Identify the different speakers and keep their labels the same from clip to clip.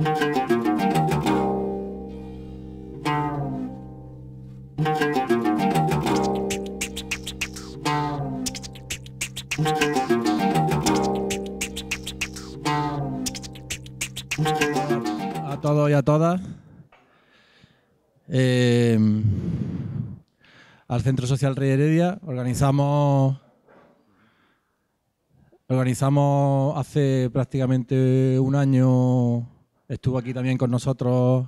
Speaker 1: A todos y a todas. Eh, al Centro Social Rey Heredia organizamos Organizamos hace prácticamente un año Estuvo aquí también con nosotros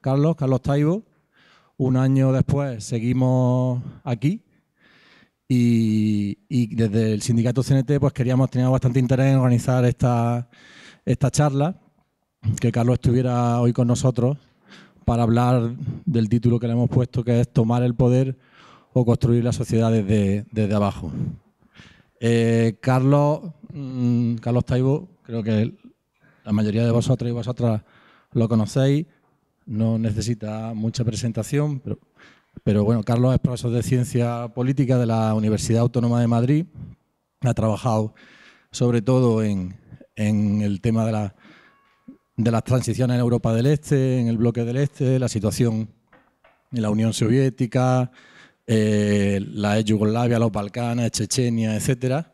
Speaker 1: Carlos, Carlos Taibo. Un año después seguimos aquí y, desde el sindicato CNT pues queríamos, teníamos bastante interés en organizar esta, esta charla, que Carlos estuviera hoy con nosotros para hablar del título que le hemos puesto, que es Tomar el poder o construir la sociedad desde, abajo. Eh, Carlos, mm, Carlos Taibo, creo que la mayoría de vosotros y vosotras lo conocéis, no necesita mucha presentación, pero, bueno, Carlos es profesor de Ciencia Política de la Universidad Autónoma de Madrid, ha trabajado sobre todo en, el tema de, las transiciones en Europa del Este, en el bloque del Este, la situación en la Unión Soviética, eh, la ex Yugoslavia, los Balcanes, Chechenia, etcétera.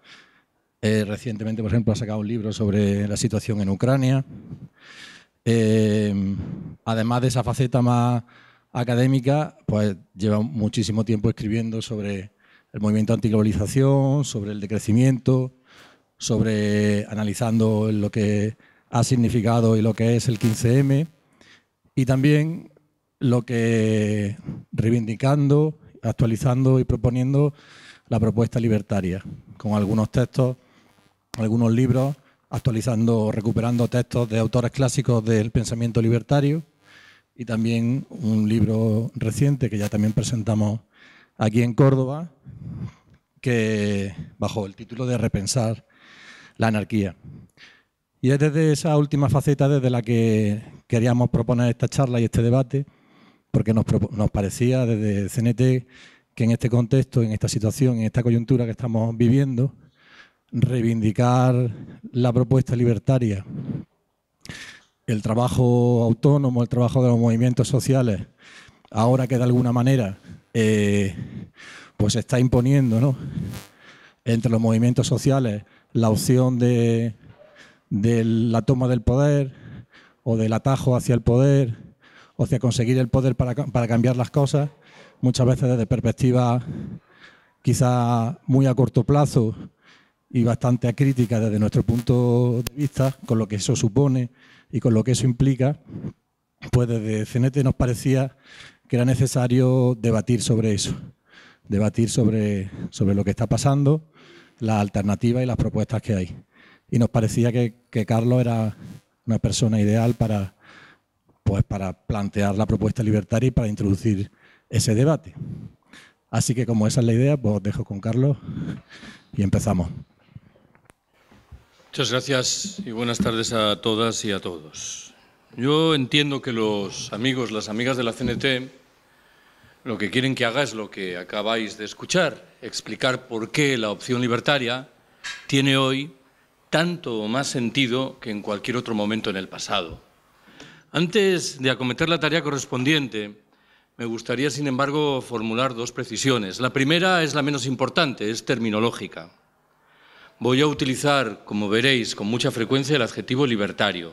Speaker 1: Eh, recientemente, por ejemplo, ha sacado un libro sobre la situación en Ucrania. Eh, además de esa faceta más académica, pues lleva muchísimo tiempo escribiendo sobre el movimiento antiglobalización, sobre el decrecimiento, sobre analizando lo que ha significado y lo que es el 15M, y también lo que reivindicando, actualizando y proponiendo la propuesta libertaria, con algunos textos algunos libros, actualizando, o recuperando textos de autores clásicos del pensamiento libertario y también un libro reciente que ya también presentamos aquí en Córdoba, que bajo el título de Repensar la anarquía. Y es desde esa última faceta desde la que queríamos proponer esta charla y este debate, porque nos, nos parecía desde CNT que en este contexto, en esta situación, en esta coyuntura que estamos viviendo, reivindicar la propuesta libertaria, el trabajo autónomo, el trabajo de los movimientos sociales, ahora que de alguna manera eh, pues se está imponiendo entre los movimientos sociales la opción de, la toma del poder o del atajo hacia el poder o hacia conseguir el poder para, para cambiar las cosas, muchas veces desde perspectiva quizá muy a corto plazo y bastante acrítica desde nuestro punto de vista, con lo que eso supone y con lo que eso implica, pues desde Cenete nos parecía que era necesario debatir sobre eso, debatir sobre, sobre lo que está pasando, las alternativas y las propuestas que hay. Y nos parecía que, Carlos era una persona ideal para, pues, para plantear la propuesta libertaria y para introducir ese debate. Así que como esa es la idea, pues os dejo con Carlos y empezamos.
Speaker 2: Muchas gracias y buenas tardes a todas y a todos. Yo entiendo que los amigos, las amigas de la CNT, lo que quieren que haga es lo que acabáis de escuchar, explicar por qué la opción libertaria tiene hoy tanto o más sentido que en cualquier otro momento en el pasado. Antes de acometer la tarea correspondiente, me gustaría, sin embargo, formular dos precisiones. La primera es la menos importante, es terminológica voy a utilizar, como veréis, con mucha frecuencia el adjetivo libertario.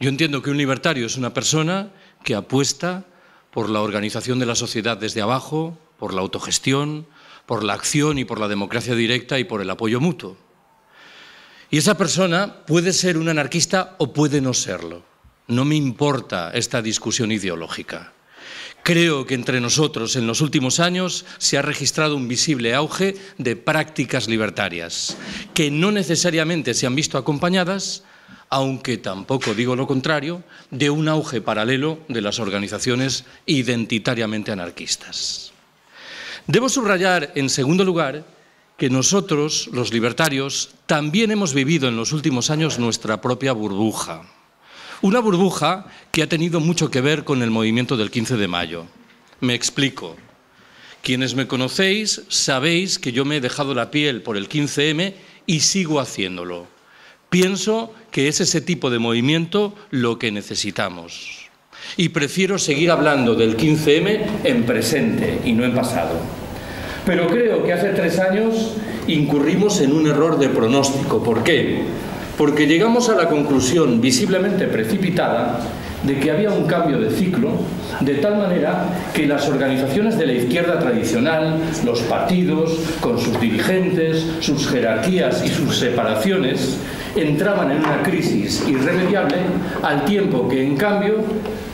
Speaker 2: Yo entiendo que un libertario es una persona que apuesta por la organización de la sociedad desde abajo, por la autogestión, por la acción y por la democracia directa y por el apoyo mutuo. Y esa persona puede ser un anarquista o puede no serlo. No me importa esta discusión ideológica. Creo que entre nosotros en los últimos años se ha registrado un visible auge de prácticas libertarias, que no necesariamente se han visto acompañadas, aunque tampoco digo lo contrario, de un auge paralelo de las organizaciones identitariamente anarquistas. Debo subrayar, en segundo lugar, que nosotros, los libertarios, también hemos vivido en los últimos años nuestra propia burbuja una burbuja que ha tenido mucho que ver con el movimiento del 15 de mayo. Me explico. Quienes me conocéis sabéis que yo me he dejado la piel por el 15M y sigo haciéndolo. Pienso que es ese tipo de movimiento lo que necesitamos. Y prefiero seguir hablando del 15M en presente y no en pasado. Pero creo que hace tres años incurrimos en un error de pronóstico. ¿Por qué? porque llegamos a la conclusión visiblemente precipitada de que había un cambio de ciclo, de tal manera que las organizaciones de la izquierda tradicional, los partidos, con sus dirigentes, sus jerarquías y sus separaciones, entraban en una crisis irremediable, al tiempo que, en cambio,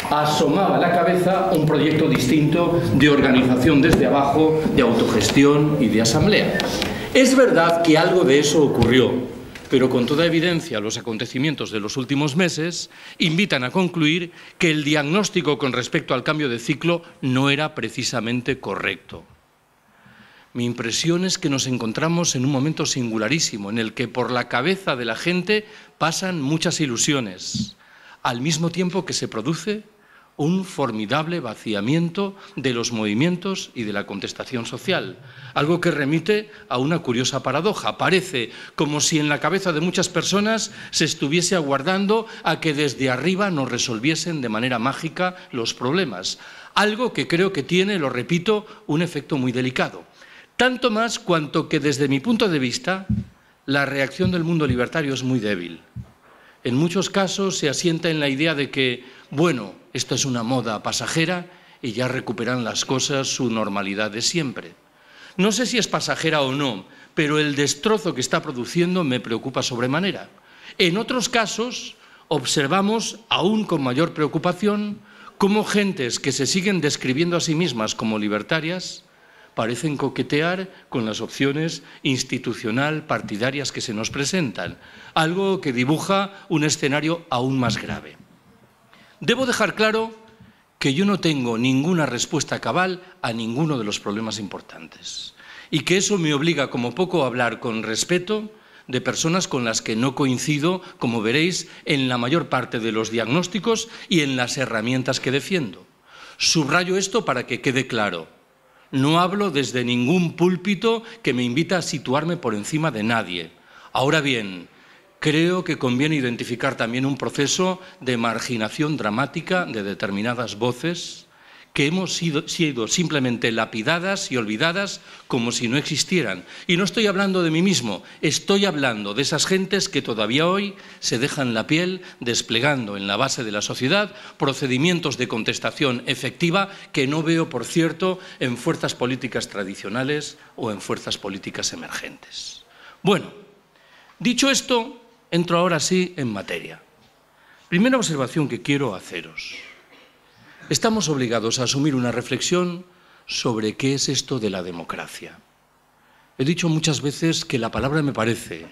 Speaker 2: asomaba a la cabeza un proyecto distinto de organización desde abajo, de autogestión y de asamblea. Es verdad que algo de eso ocurrió, pero con toda evidencia los acontecimientos de los últimos meses invitan a concluir que el diagnóstico con respecto al cambio de ciclo no era precisamente correcto. Mi impresión es que nos encontramos en un momento singularísimo en el que por la cabeza de la gente pasan muchas ilusiones, al mismo tiempo que se produce un formidable vaciamiento de los movimientos y de la contestación social, algo que remite a una curiosa paradoja. Parece como si en la cabeza de muchas personas se estuviese aguardando a que desde arriba nos resolviesen de manera mágica los problemas, algo que creo que tiene, lo repito, un efecto muy delicado. Tanto más cuanto que desde mi punto de vista la reacción del mundo libertario es muy débil en muchos casos se asienta en la idea de que, bueno, esto es una moda pasajera y ya recuperan las cosas su normalidad de siempre. No sé si es pasajera o no, pero el destrozo que está produciendo me preocupa sobremanera. En otros casos observamos, aún con mayor preocupación, cómo gentes que se siguen describiendo a sí mismas como libertarias parecen coquetear con las opciones institucional partidarias que se nos presentan, algo que dibuja un escenario aún más grave. Debo dejar claro que yo no tengo ninguna respuesta cabal a ninguno de los problemas importantes y que eso me obliga como poco a hablar con respeto de personas con las que no coincido, como veréis, en la mayor parte de los diagnósticos y en las herramientas que defiendo. Subrayo esto para que quede claro no hablo desde ningún púlpito que me invita a situarme por encima de nadie. Ahora bien, creo que conviene identificar también un proceso de marginación dramática de determinadas voces que hemos sido, simplemente lapidadas y olvidadas como si no existieran. Y no estoy hablando de mí mismo, estoy hablando de esas gentes que todavía hoy se dejan la piel desplegando en la base de la sociedad procedimientos de contestación efectiva que no veo, por cierto, en fuerzas políticas tradicionales o en fuerzas políticas emergentes. Bueno, dicho esto, entro ahora sí en materia. Primera observación que quiero haceros estamos obligados a asumir una reflexión sobre qué es esto de la democracia. He dicho muchas veces que la palabra me parece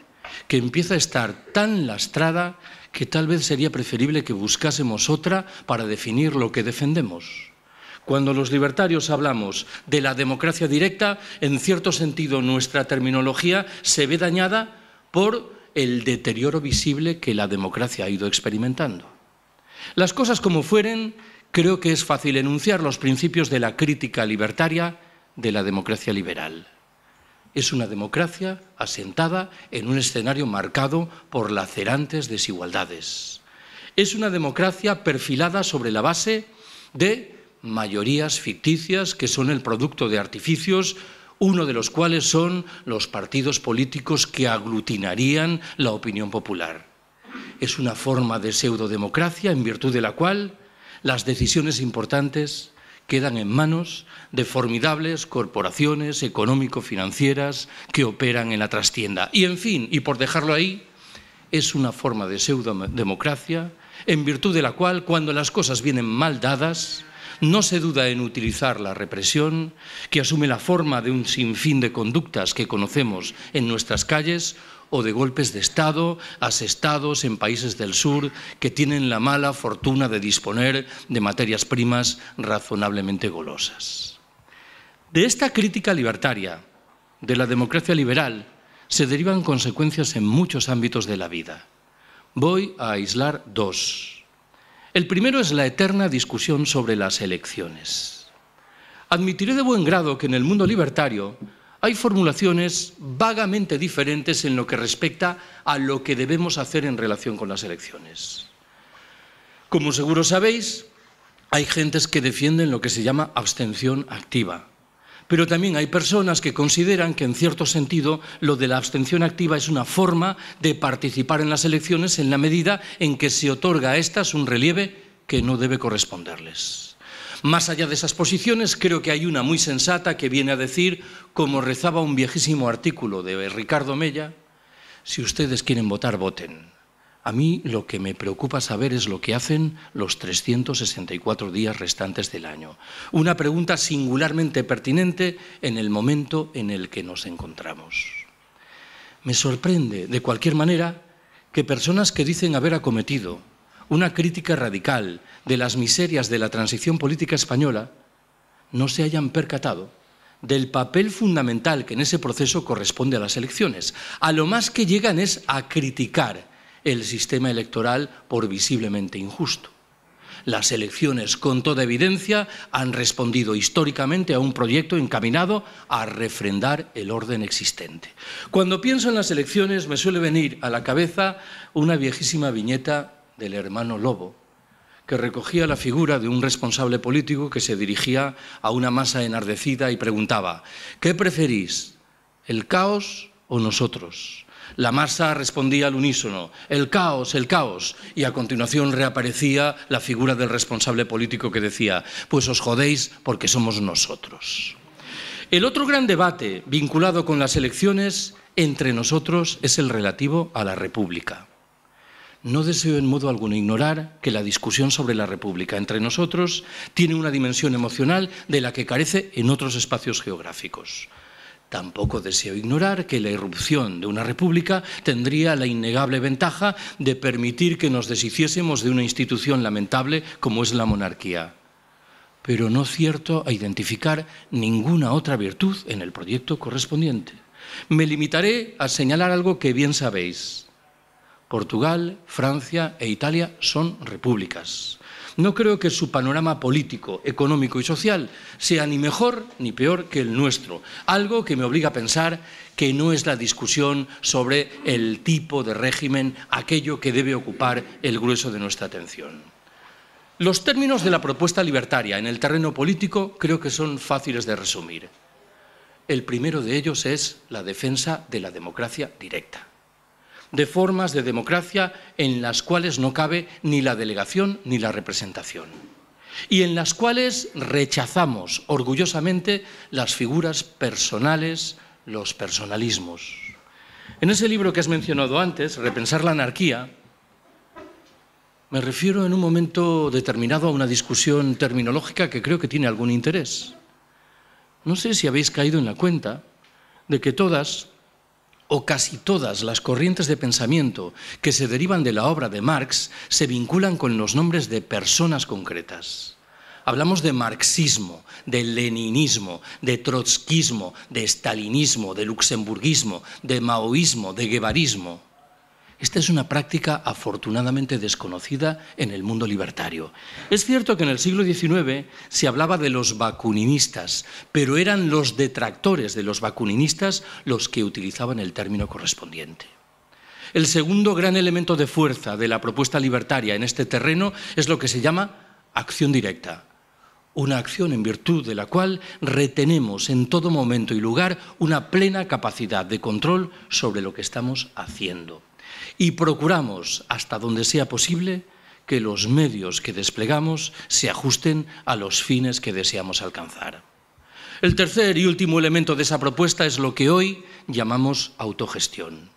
Speaker 2: que empieza a estar tan lastrada que tal vez sería preferible que buscásemos otra para definir lo que defendemos. Cuando los libertarios hablamos de la democracia directa, en cierto sentido nuestra terminología se ve dañada por el deterioro visible que la democracia ha ido experimentando. Las cosas como fueren, creo que es fácil enunciar los principios de la crítica libertaria de la democracia liberal. Es una democracia asentada en un escenario marcado por lacerantes desigualdades. Es una democracia perfilada sobre la base de mayorías ficticias que son el producto de artificios, uno de los cuales son los partidos políticos que aglutinarían la opinión popular. Es una forma de pseudodemocracia en virtud de la cual las decisiones importantes quedan en manos de formidables corporaciones económico-financieras que operan en la trastienda. Y en fin, y por dejarlo ahí, es una forma de pseudo-democracia en virtud de la cual, cuando las cosas vienen mal dadas, no se duda en utilizar la represión, que asume la forma de un sinfín de conductas que conocemos en nuestras calles, o de golpes de Estado asestados en países del sur que tienen la mala fortuna de disponer de materias primas razonablemente golosas. De esta crítica libertaria, de la democracia liberal, se derivan consecuencias en muchos ámbitos de la vida. Voy a aislar dos. El primero es la eterna discusión sobre las elecciones. Admitiré de buen grado que en el mundo libertario hay formulaciones vagamente diferentes en lo que respecta a lo que debemos hacer en relación con las elecciones. Como seguro sabéis, hay gentes que defienden lo que se llama abstención activa, pero también hay personas que consideran que en cierto sentido lo de la abstención activa es una forma de participar en las elecciones en la medida en que se otorga a estas un relieve que no debe corresponderles. Más allá de esas posiciones, creo que hay una muy sensata que viene a decir, como rezaba un viejísimo artículo de Ricardo Mella, si ustedes quieren votar, voten. A mí lo que me preocupa saber es lo que hacen los 364 días restantes del año. Una pregunta singularmente pertinente en el momento en el que nos encontramos. Me sorprende, de cualquier manera, que personas que dicen haber acometido una crítica radical de las miserias de la transición política española, no se hayan percatado del papel fundamental que en ese proceso corresponde a las elecciones. A lo más que llegan es a criticar el sistema electoral por visiblemente injusto. Las elecciones, con toda evidencia, han respondido históricamente a un proyecto encaminado a refrendar el orden existente. Cuando pienso en las elecciones me suele venir a la cabeza una viejísima viñeta del hermano Lobo, que recogía la figura de un responsable político que se dirigía a una masa enardecida y preguntaba, ¿qué preferís? ¿El caos o nosotros? La masa respondía al unísono, el caos, el caos, y a continuación reaparecía la figura del responsable político que decía, pues os jodéis porque somos nosotros. El otro gran debate vinculado con las elecciones entre nosotros es el relativo a la República. No deseo en modo alguno ignorar que la discusión sobre la República entre nosotros tiene una dimensión emocional de la que carece en otros espacios geográficos. Tampoco deseo ignorar que la irrupción de una república tendría la innegable ventaja de permitir que nos deshiciésemos de una institución lamentable como es la monarquía. Pero no cierto a identificar ninguna otra virtud en el proyecto correspondiente. Me limitaré a señalar algo que bien sabéis. Portugal, Francia e Italia son repúblicas. No creo que su panorama político, económico y social sea ni mejor ni peor que el nuestro, algo que me obliga a pensar que no es la discusión sobre el tipo de régimen aquello que debe ocupar el grueso de nuestra atención. Los términos de la propuesta libertaria en el terreno político creo que son fáciles de resumir. El primero de ellos es la defensa de la democracia directa de formas de democracia en las cuales no cabe ni la delegación ni la representación y en las cuales rechazamos orgullosamente las figuras personales, los personalismos. En ese libro que has mencionado antes, Repensar la anarquía, me refiero en un momento determinado a una discusión terminológica que creo que tiene algún interés. No sé si habéis caído en la cuenta de que todas o casi todas las corrientes de pensamiento que se derivan de la obra de Marx se vinculan con los nombres de personas concretas. Hablamos de marxismo, de leninismo, de trotskismo, de stalinismo, de luxemburguismo, de maoísmo, de guevarismo. Esta es una práctica afortunadamente desconocida en el mundo libertario. Es cierto que en el siglo XIX se hablaba de los vacuninistas, pero eran los detractores de los vacuninistas los que utilizaban el término correspondiente. El segundo gran elemento de fuerza de la propuesta libertaria en este terreno es lo que se llama acción directa, una acción en virtud de la cual retenemos en todo momento y lugar una plena capacidad de control sobre lo que estamos haciendo y procuramos, hasta donde sea posible, que los medios que desplegamos se ajusten a los fines que deseamos alcanzar. El tercer y último elemento de esa propuesta es lo que hoy llamamos autogestión.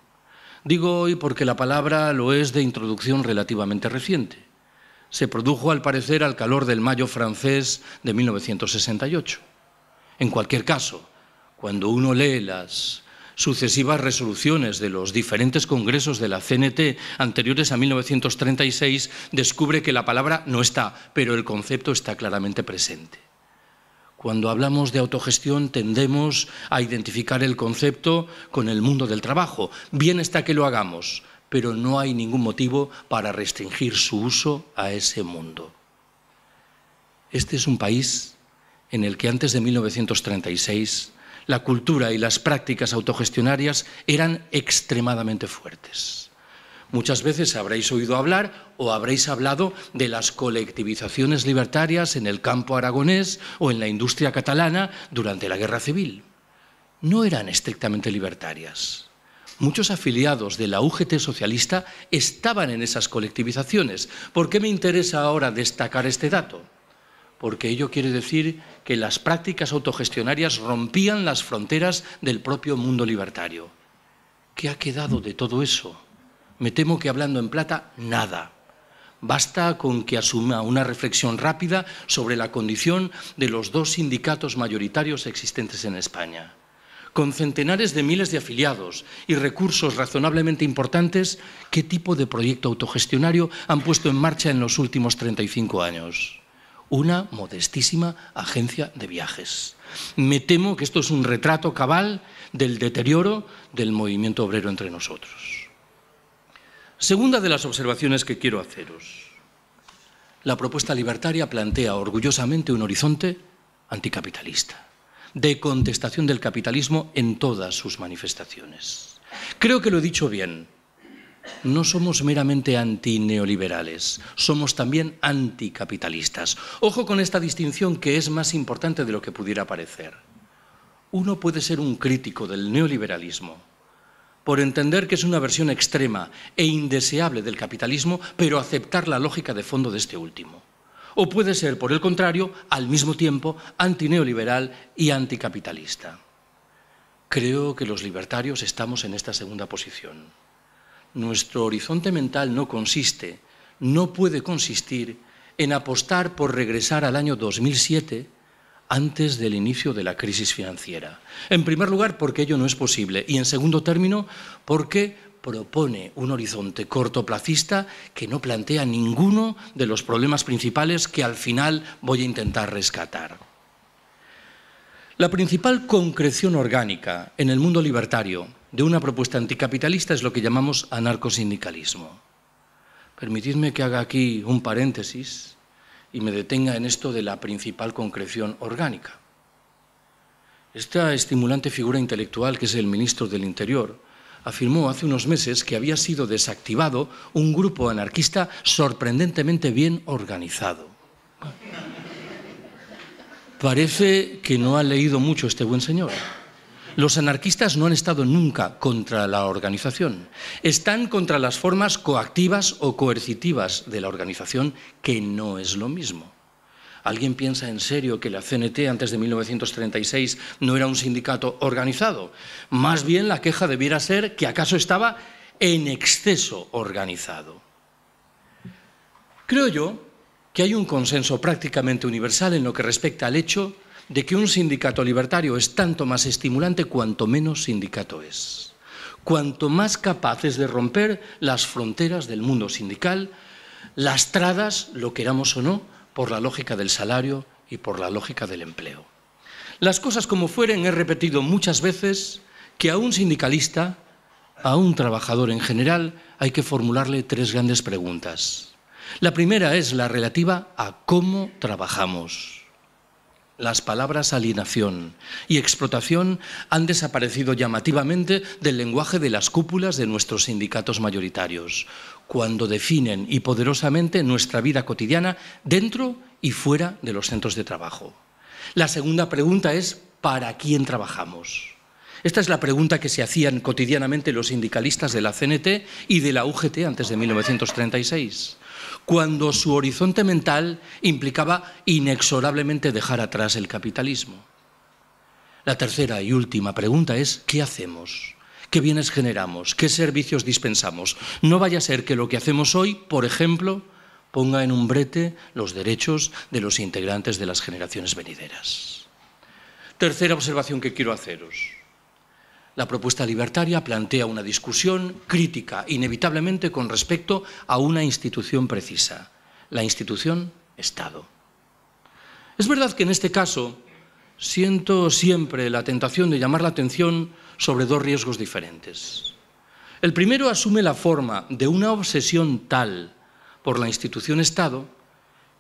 Speaker 2: Digo hoy porque la palabra lo es de introducción relativamente reciente. Se produjo al parecer al calor del mayo francés de 1968. En cualquier caso, cuando uno lee las sucesivas resoluciones de los diferentes congresos de la CNT anteriores a 1936, descubre que la palabra no está, pero el concepto está claramente presente. Cuando hablamos de autogestión tendemos a identificar el concepto con el mundo del trabajo. Bien está que lo hagamos, pero no hay ningún motivo para restringir su uso a ese mundo. Este es un país en el que antes de 1936 la cultura y las prácticas autogestionarias eran extremadamente fuertes. Muchas veces habréis oído hablar o habréis hablado de las colectivizaciones libertarias en el campo aragonés o en la industria catalana durante la Guerra Civil. No eran estrictamente libertarias. Muchos afiliados de la UGT socialista estaban en esas colectivizaciones. ¿Por qué me interesa ahora destacar este dato? porque ello quiere decir que las prácticas autogestionarias rompían las fronteras del propio mundo libertario. ¿Qué ha quedado de todo eso? Me temo que hablando en plata, nada. Basta con que asuma una reflexión rápida sobre la condición de los dos sindicatos mayoritarios existentes en España. Con centenares de miles de afiliados y recursos razonablemente importantes, ¿qué tipo de proyecto autogestionario han puesto en marcha en los últimos 35 años? una modestísima agencia de viajes. Me temo que esto es un retrato cabal del deterioro del movimiento obrero entre nosotros. Segunda de las observaciones que quiero haceros. La propuesta libertaria plantea orgullosamente un horizonte anticapitalista, de contestación del capitalismo en todas sus manifestaciones. Creo que lo he dicho bien no somos meramente antineoliberales, somos también anticapitalistas. Ojo con esta distinción que es más importante de lo que pudiera parecer. Uno puede ser un crítico del neoliberalismo por entender que es una versión extrema e indeseable del capitalismo, pero aceptar la lógica de fondo de este último. O puede ser, por el contrario, al mismo tiempo antineoliberal y anticapitalista. Creo que los libertarios estamos en esta segunda posición nuestro horizonte mental no consiste, no puede consistir en apostar por regresar al año 2007 antes del inicio de la crisis financiera. En primer lugar, porque ello no es posible. Y en segundo término, porque propone un horizonte cortoplacista que no plantea ninguno de los problemas principales que al final voy a intentar rescatar. La principal concreción orgánica en el mundo libertario de una propuesta anticapitalista es lo que llamamos anarcosindicalismo. Permitidme que haga aquí un paréntesis y me detenga en esto de la principal concreción orgánica. Esta estimulante figura intelectual, que es el ministro del Interior, afirmó hace unos meses que había sido desactivado un grupo anarquista sorprendentemente bien organizado. Parece que no ha leído mucho este buen señor. Los anarquistas no han estado nunca contra la organización, están contra las formas coactivas o coercitivas de la organización, que no es lo mismo. ¿Alguien piensa en serio que la CNT antes de 1936 no era un sindicato organizado? Más bien la queja debiera ser que acaso estaba en exceso organizado. Creo yo que hay un consenso prácticamente universal en lo que respecta al hecho de que un sindicato libertario es tanto más estimulante cuanto menos sindicato es. Cuanto más capaces de romper las fronteras del mundo sindical, lastradas, lo queramos o no, por la lógica del salario y por la lógica del empleo. Las cosas como fueren, he repetido muchas veces que a un sindicalista, a un trabajador en general, hay que formularle tres grandes preguntas. La primera es la relativa a cómo trabajamos. Las palabras alienación y explotación han desaparecido llamativamente del lenguaje de las cúpulas de nuestros sindicatos mayoritarios, cuando definen y poderosamente nuestra vida cotidiana dentro y fuera de los centros de trabajo. La segunda pregunta es, ¿para quién trabajamos? Esta es la pregunta que se hacían cotidianamente los sindicalistas de la CNT y de la UGT antes de 1936 cuando su horizonte mental implicaba inexorablemente dejar atrás el capitalismo. La tercera y última pregunta es, ¿qué hacemos? ¿Qué bienes generamos? ¿Qué servicios dispensamos? No vaya a ser que lo que hacemos hoy, por ejemplo, ponga en un brete los derechos de los integrantes de las generaciones venideras. Tercera observación que quiero haceros. La propuesta libertaria plantea una discusión crítica, inevitablemente, con respecto a una institución precisa, la institución Estado. Es verdad que en este caso siento siempre la tentación de llamar la atención sobre dos riesgos diferentes. El primero asume la forma de una obsesión tal por la institución Estado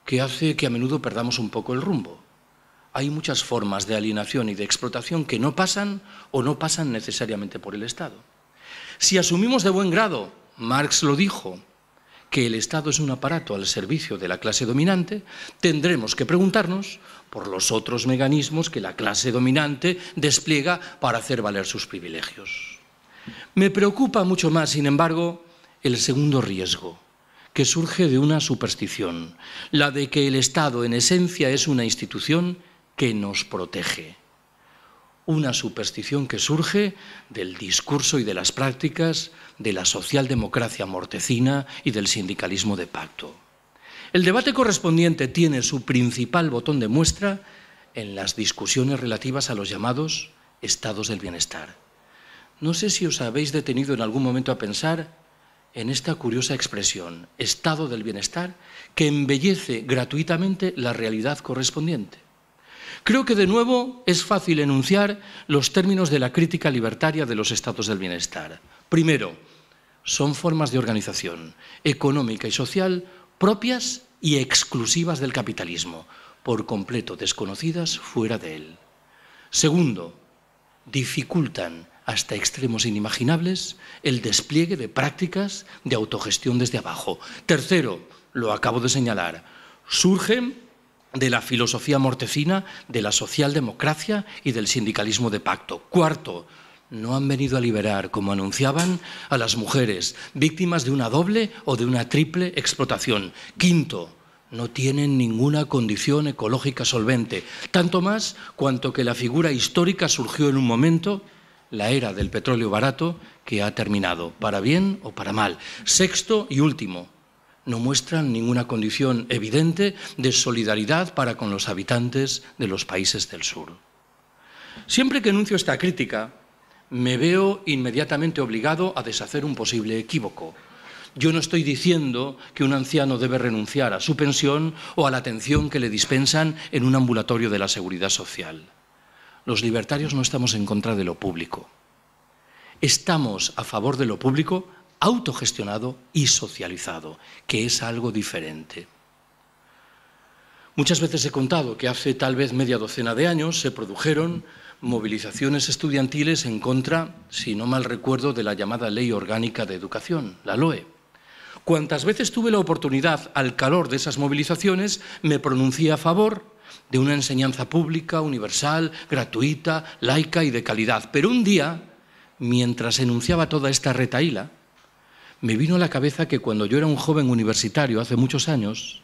Speaker 2: que hace que a menudo perdamos un poco el rumbo hay muchas formas de alienación y de explotación que no pasan o no pasan necesariamente por el Estado. Si asumimos de buen grado, Marx lo dijo, que el Estado es un aparato al servicio de la clase dominante, tendremos que preguntarnos por los otros mecanismos que la clase dominante despliega para hacer valer sus privilegios. Me preocupa mucho más, sin embargo, el segundo riesgo, que surge de una superstición, la de que el Estado en esencia es una institución que nos protege. Una superstición que surge del discurso y de las prácticas de la socialdemocracia mortecina y del sindicalismo de pacto. El debate correspondiente tiene su principal botón de muestra en las discusiones relativas a los llamados estados del bienestar. No sé si os habéis detenido en algún momento a pensar en esta curiosa expresión, estado del bienestar, que embellece gratuitamente la realidad correspondiente. Creo que de nuevo es fácil enunciar los términos de la crítica libertaria de los estados del bienestar. Primero, son formas de organización económica y social propias y exclusivas del capitalismo, por completo desconocidas fuera de él. Segundo, dificultan hasta extremos inimaginables el despliegue de prácticas de autogestión desde abajo. Tercero, lo acabo de señalar, surgen de la filosofía mortecina, de la socialdemocracia y del sindicalismo de pacto. Cuarto, no han venido a liberar, como anunciaban, a las mujeres, víctimas de una doble o de una triple explotación. Quinto, no tienen ninguna condición ecológica solvente, tanto más cuanto que la figura histórica surgió en un momento, la era del petróleo barato, que ha terminado, para bien o para mal. Sexto y último, no muestran ninguna condición evidente de solidaridad para con los habitantes de los países del sur. Siempre que enuncio esta crítica, me veo inmediatamente obligado a deshacer un posible equívoco. Yo no estoy diciendo que un anciano debe renunciar a su pensión o a la atención que le dispensan en un ambulatorio de la seguridad social. Los libertarios no estamos en contra de lo público. Estamos a favor de lo público autogestionado y socializado, que es algo diferente. Muchas veces he contado que hace tal vez media docena de años se produjeron movilizaciones estudiantiles en contra, si no mal recuerdo, de la llamada Ley Orgánica de Educación, la LOE. Cuantas veces tuve la oportunidad, al calor de esas movilizaciones, me pronuncié a favor de una enseñanza pública, universal, gratuita, laica y de calidad. Pero un día, mientras enunciaba toda esta retaíla, me vino a la cabeza que cuando yo era un joven universitario, hace muchos años,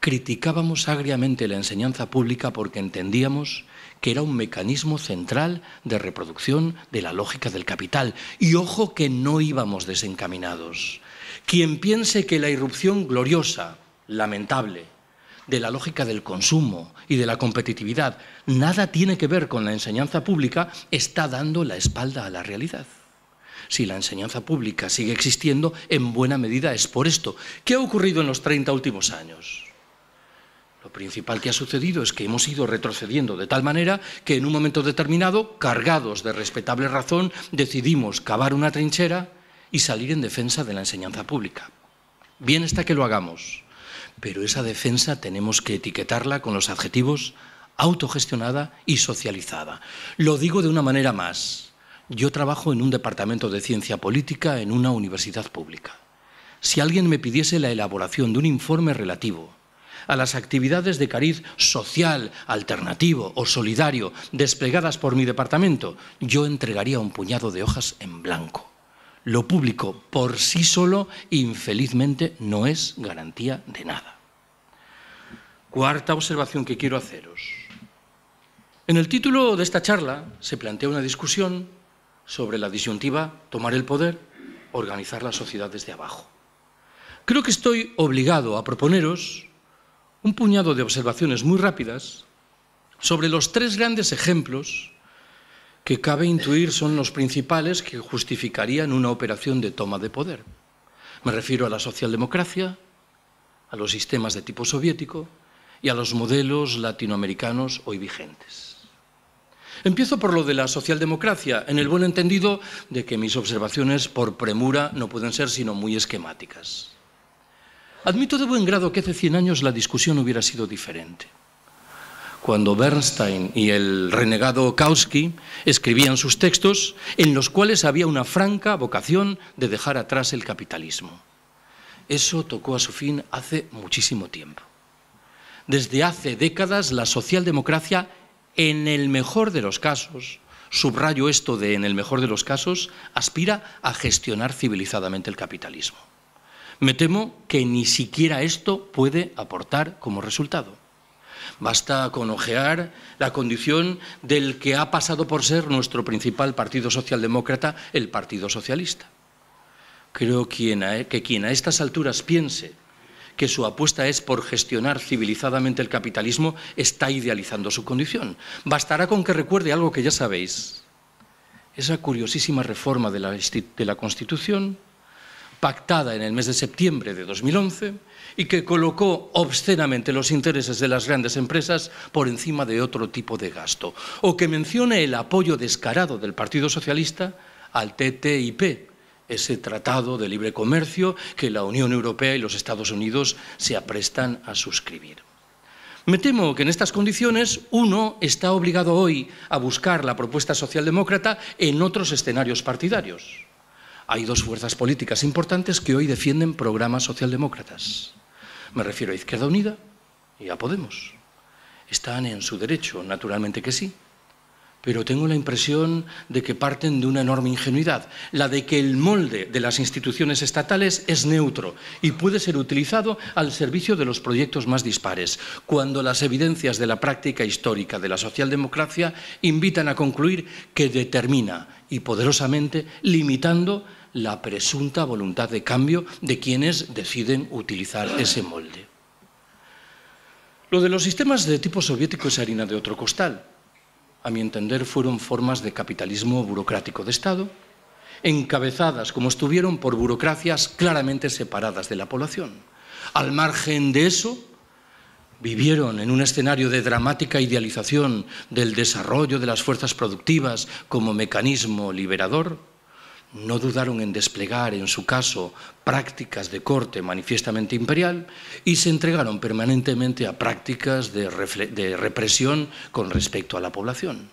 Speaker 2: criticábamos agriamente la enseñanza pública porque entendíamos que era un mecanismo central de reproducción de la lógica del capital. Y ojo que no íbamos desencaminados. Quien piense que la irrupción gloriosa, lamentable, de la lógica del consumo y de la competitividad nada tiene que ver con la enseñanza pública, está dando la espalda a la realidad. Si la enseñanza pública sigue existiendo, en buena medida es por esto. ¿Qué ha ocurrido en los 30 últimos años? Lo principal que ha sucedido es que hemos ido retrocediendo de tal manera que en un momento determinado, cargados de respetable razón, decidimos cavar una trinchera y salir en defensa de la enseñanza pública. Bien está que lo hagamos, pero esa defensa tenemos que etiquetarla con los adjetivos autogestionada y socializada. Lo digo de una manera más. Yo trabajo en un departamento de ciencia política en una universidad pública. Si alguien me pidiese la elaboración de un informe relativo a las actividades de cariz social, alternativo o solidario desplegadas por mi departamento, yo entregaría un puñado de hojas en blanco. Lo público por sí solo, infelizmente, no es garantía de nada. Cuarta observación que quiero haceros. En el título de esta charla se plantea una discusión sobre la disyuntiva tomar el poder, organizar la sociedad desde abajo. Creo que estoy obligado a proponeros un puñado de observaciones muy rápidas sobre los tres grandes ejemplos que cabe intuir son los principales que justificarían una operación de toma de poder. Me refiero a la socialdemocracia, a los sistemas de tipo soviético y a los modelos latinoamericanos hoy vigentes. Empiezo por lo de la socialdemocracia, en el buen entendido de que mis observaciones por premura no pueden ser sino muy esquemáticas. Admito de buen grado que hace 100 años la discusión hubiera sido diferente. Cuando Bernstein y el renegado Kautsky escribían sus textos, en los cuales había una franca vocación de dejar atrás el capitalismo. Eso tocó a su fin hace muchísimo tiempo. Desde hace décadas la socialdemocracia en el mejor de los casos, subrayo esto de en el mejor de los casos, aspira a gestionar civilizadamente el capitalismo. Me temo que ni siquiera esto puede aportar como resultado. Basta con ojear la condición del que ha pasado por ser nuestro principal partido socialdemócrata, el Partido Socialista. Creo e, que quien a estas alturas piense que su apuesta es por gestionar civilizadamente el capitalismo, está idealizando su condición. Bastará con que recuerde algo que ya sabéis. Esa curiosísima reforma de la, Constitución, pactada en el mes de septiembre de 2011 y que colocó obscenamente los intereses de las grandes empresas por encima de otro tipo de gasto, o que mencione el apoyo descarado del Partido Socialista al TTIP, ese tratado de libre comercio que la Unión Europea y los Estados Unidos se aprestan a suscribir. Me temo que en estas condiciones uno está obligado hoy a buscar la propuesta socialdemócrata en otros escenarios partidarios. Hay dos fuerzas políticas importantes que hoy defienden programas socialdemócratas. Me refiero a Izquierda Unida y a Podemos. Están en su derecho, naturalmente que sí pero tengo la impresión de que parten de una enorme ingenuidad, la de que el molde de las instituciones estatales es neutro y puede ser utilizado al servicio de los proyectos más dispares, cuando las evidencias de la práctica histórica de la socialdemocracia invitan a concluir que determina y poderosamente limitando la presunta voluntad de cambio de quienes deciden utilizar ese molde. Lo de los sistemas de tipo soviético es harina de otro costal a mi entender, fueron formas de capitalismo burocrático de Estado, encabezadas como estuvieron por burocracias claramente separadas de la población. Al margen de eso, vivieron en un escenario de dramática idealización del desarrollo de las fuerzas productivas como mecanismo liberador, no dudaron en desplegar, en su caso, prácticas de corte manifiestamente imperial y se entregaron permanentemente a prácticas de, represión con respecto a la población.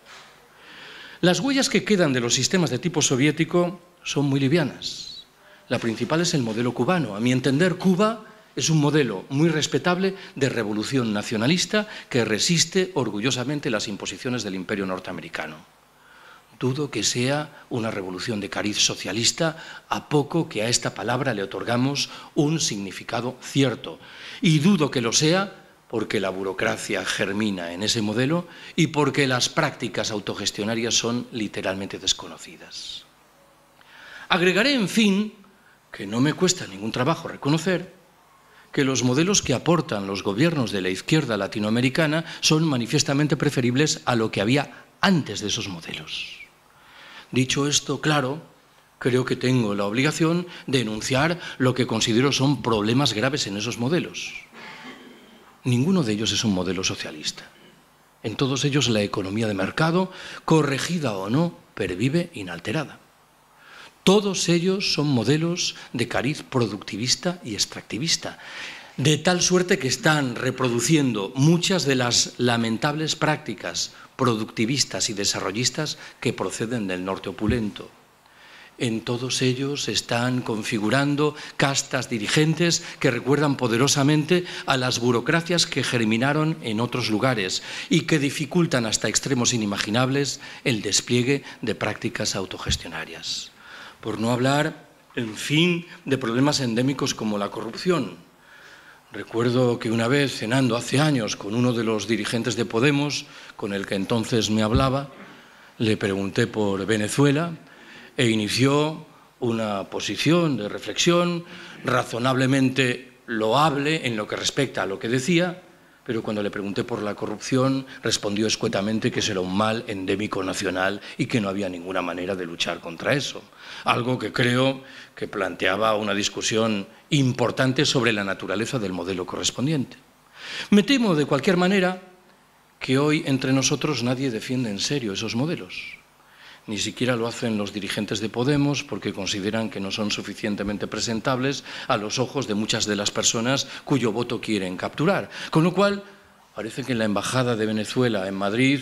Speaker 2: Las huellas que quedan de los sistemas de tipo soviético son muy livianas. La principal es el modelo cubano. A mi entender, Cuba es un modelo muy respetable de revolución nacionalista que resiste orgullosamente las imposiciones del imperio norteamericano dudo que sea una revolución de cariz socialista, a poco que a esta palabra le otorgamos un significado cierto. Y dudo que lo sea porque la burocracia germina en ese modelo y porque las prácticas autogestionarias son literalmente desconocidas. Agregaré, en fin, que no me cuesta ningún trabajo reconocer que los modelos que aportan los gobiernos de la izquierda latinoamericana son manifiestamente preferibles a lo que había antes de esos modelos. Dicho esto, claro, creo que tengo la obligación de enunciar lo que considero son problemas graves en esos modelos. Ninguno de ellos es un modelo socialista. En todos ellos la economía de mercado, corregida o no, pervive inalterada. Todos ellos son modelos de cariz productivista y extractivista, de tal suerte que están reproduciendo muchas de las lamentables prácticas productivistas y desarrollistas que proceden del norte opulento. En todos ellos están configurando castas dirigentes que recuerdan poderosamente a las burocracias que germinaron en otros lugares y que dificultan hasta extremos inimaginables el despliegue de prácticas autogestionarias. Por no hablar, en fin, de problemas endémicos como la corrupción Recuerdo que una vez, cenando hace años con uno de los dirigentes de Podemos, con el que entonces me hablaba, le pregunté por Venezuela e inició una posición de reflexión razonablemente loable en lo que respecta a lo que decía, pero cuando le pregunté por la corrupción respondió escuetamente que era un mal endémico nacional y que no había ninguna manera de luchar contra eso. Algo que creo que planteaba una discusión importante sobre la naturaleza del modelo correspondiente. Me temo, de cualquier manera, que hoy entre nosotros nadie defiende en serio esos modelos ni siquiera lo hacen los dirigentes de Podemos porque consideran que no son suficientemente presentables a los ojos de muchas de las personas cuyo voto quieren capturar. Con lo cual, parece que en la Embajada de Venezuela en Madrid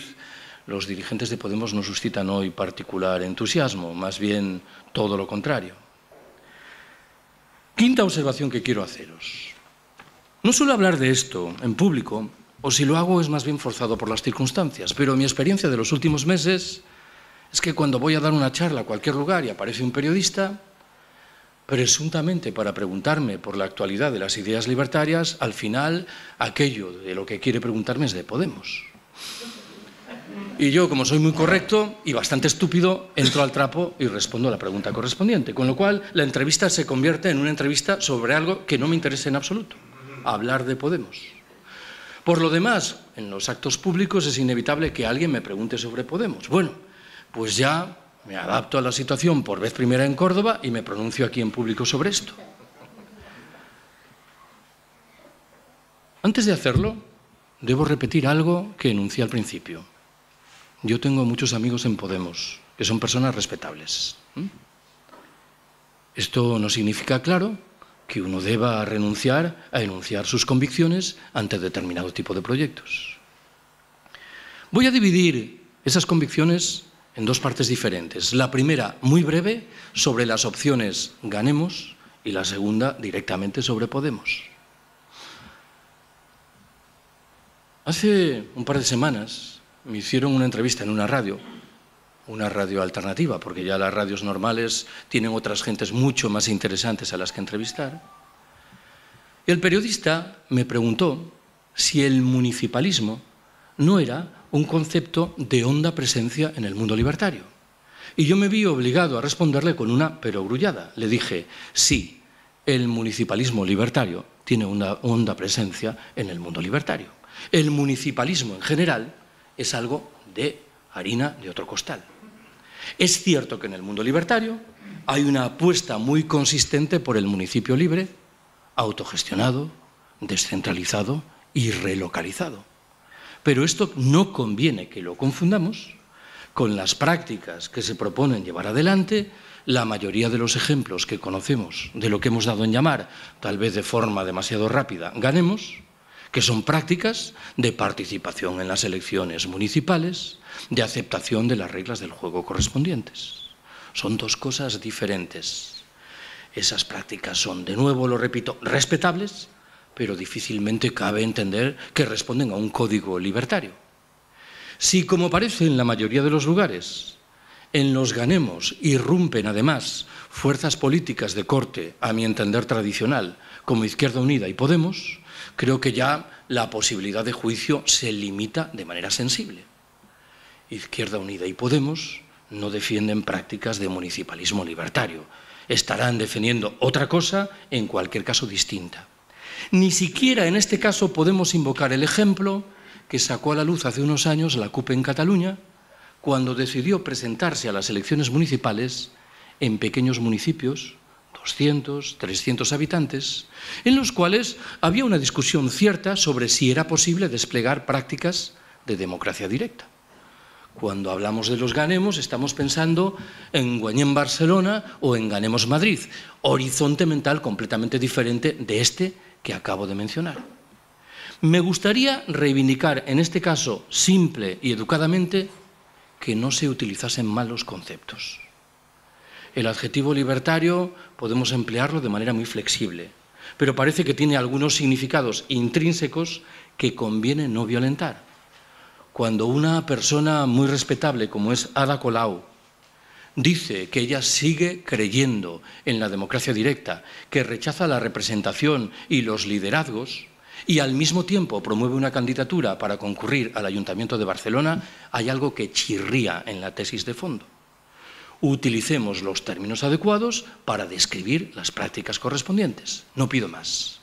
Speaker 2: los dirigentes de Podemos no suscitan hoy particular entusiasmo, más bien todo lo contrario. Quinta observación que quiero haceros. No suelo hablar de esto en público, o si lo hago es más bien forzado por las circunstancias, pero mi experiencia de los últimos meses es que cuando voy a dar una charla a cualquier lugar y aparece un periodista, presuntamente para preguntarme por la actualidad de las ideas libertarias, al final aquello de lo que quiere preguntarme es de Podemos. Y yo, como soy muy correcto y bastante estúpido, entro al trapo y respondo a la pregunta correspondiente. Con lo cual, la entrevista se convierte en una entrevista sobre algo que no me interesa en absoluto, hablar de Podemos. Por lo demás, en los actos públicos es inevitable que alguien me pregunte sobre Podemos. Bueno, pues ya me adapto a la situación por vez primera en Córdoba y me pronuncio aquí en público sobre esto. Antes de hacerlo, debo repetir algo que enuncié al principio. Yo tengo muchos amigos en Podemos, que son personas respetables. Esto no significa, claro, que uno deba renunciar a enunciar sus convicciones ante determinado tipo de proyectos. Voy a dividir esas convicciones en dos partes diferentes. La primera, muy breve, sobre las opciones ganemos y la segunda, directamente sobre Podemos. Hace un par de semanas me hicieron una entrevista en una radio, una radio alternativa, porque ya las radios normales tienen otras gentes mucho más interesantes a las que entrevistar. Y el periodista me preguntó si el municipalismo no era un concepto de honda presencia en el mundo libertario. Y yo me vi obligado a responderle con una pero perogrullada. Le dije, sí, el municipalismo libertario tiene una honda presencia en el mundo libertario. El municipalismo en general es algo de harina de otro costal. Es cierto que en el mundo libertario hay una apuesta muy consistente por el municipio libre, autogestionado, descentralizado y relocalizado. Pero esto no conviene que lo confundamos con las prácticas que se proponen llevar adelante, la mayoría de los ejemplos que conocemos de lo que hemos dado en llamar, tal vez de forma demasiado rápida, ganemos, que son prácticas de participación en las elecciones municipales, de aceptación de las reglas del juego correspondientes. Son dos cosas diferentes. Esas prácticas son, de nuevo lo repito, respetables, pero difícilmente cabe entender que responden a un código libertario. Si, como parece en la mayoría de los lugares, en los ganemos irrumpen además fuerzas políticas de corte, a mi entender tradicional, como Izquierda Unida y Podemos, creo que ya la posibilidad de juicio se limita de manera sensible. Izquierda Unida y Podemos no defienden prácticas de municipalismo libertario. Estarán defendiendo otra cosa, en cualquier caso distinta. Ni siquiera en este caso podemos invocar el ejemplo que sacó a la luz hace unos años la CUPE en Cataluña, cuando decidió presentarse a las elecciones municipales en pequeños municipios, 200, 300 habitantes, en los cuales había una discusión cierta sobre si era posible desplegar prácticas de democracia directa. Cuando hablamos de los ganemos estamos pensando en Guañén Barcelona o en ganemos Madrid, horizonte mental completamente diferente de este que acabo de mencionar. Me gustaría reivindicar, en este caso simple y educadamente, que no se utilizasen malos conceptos. El adjetivo libertario podemos emplearlo de manera muy flexible, pero parece que tiene algunos significados intrínsecos que conviene no violentar. Cuando una persona muy respetable como es Ada Colau dice que ella sigue creyendo en la democracia directa, que rechaza la representación y los liderazgos y al mismo tiempo promueve una candidatura para concurrir al Ayuntamiento de Barcelona, hay algo que chirría en la tesis de fondo. Utilicemos los términos adecuados para describir las prácticas correspondientes. No pido más.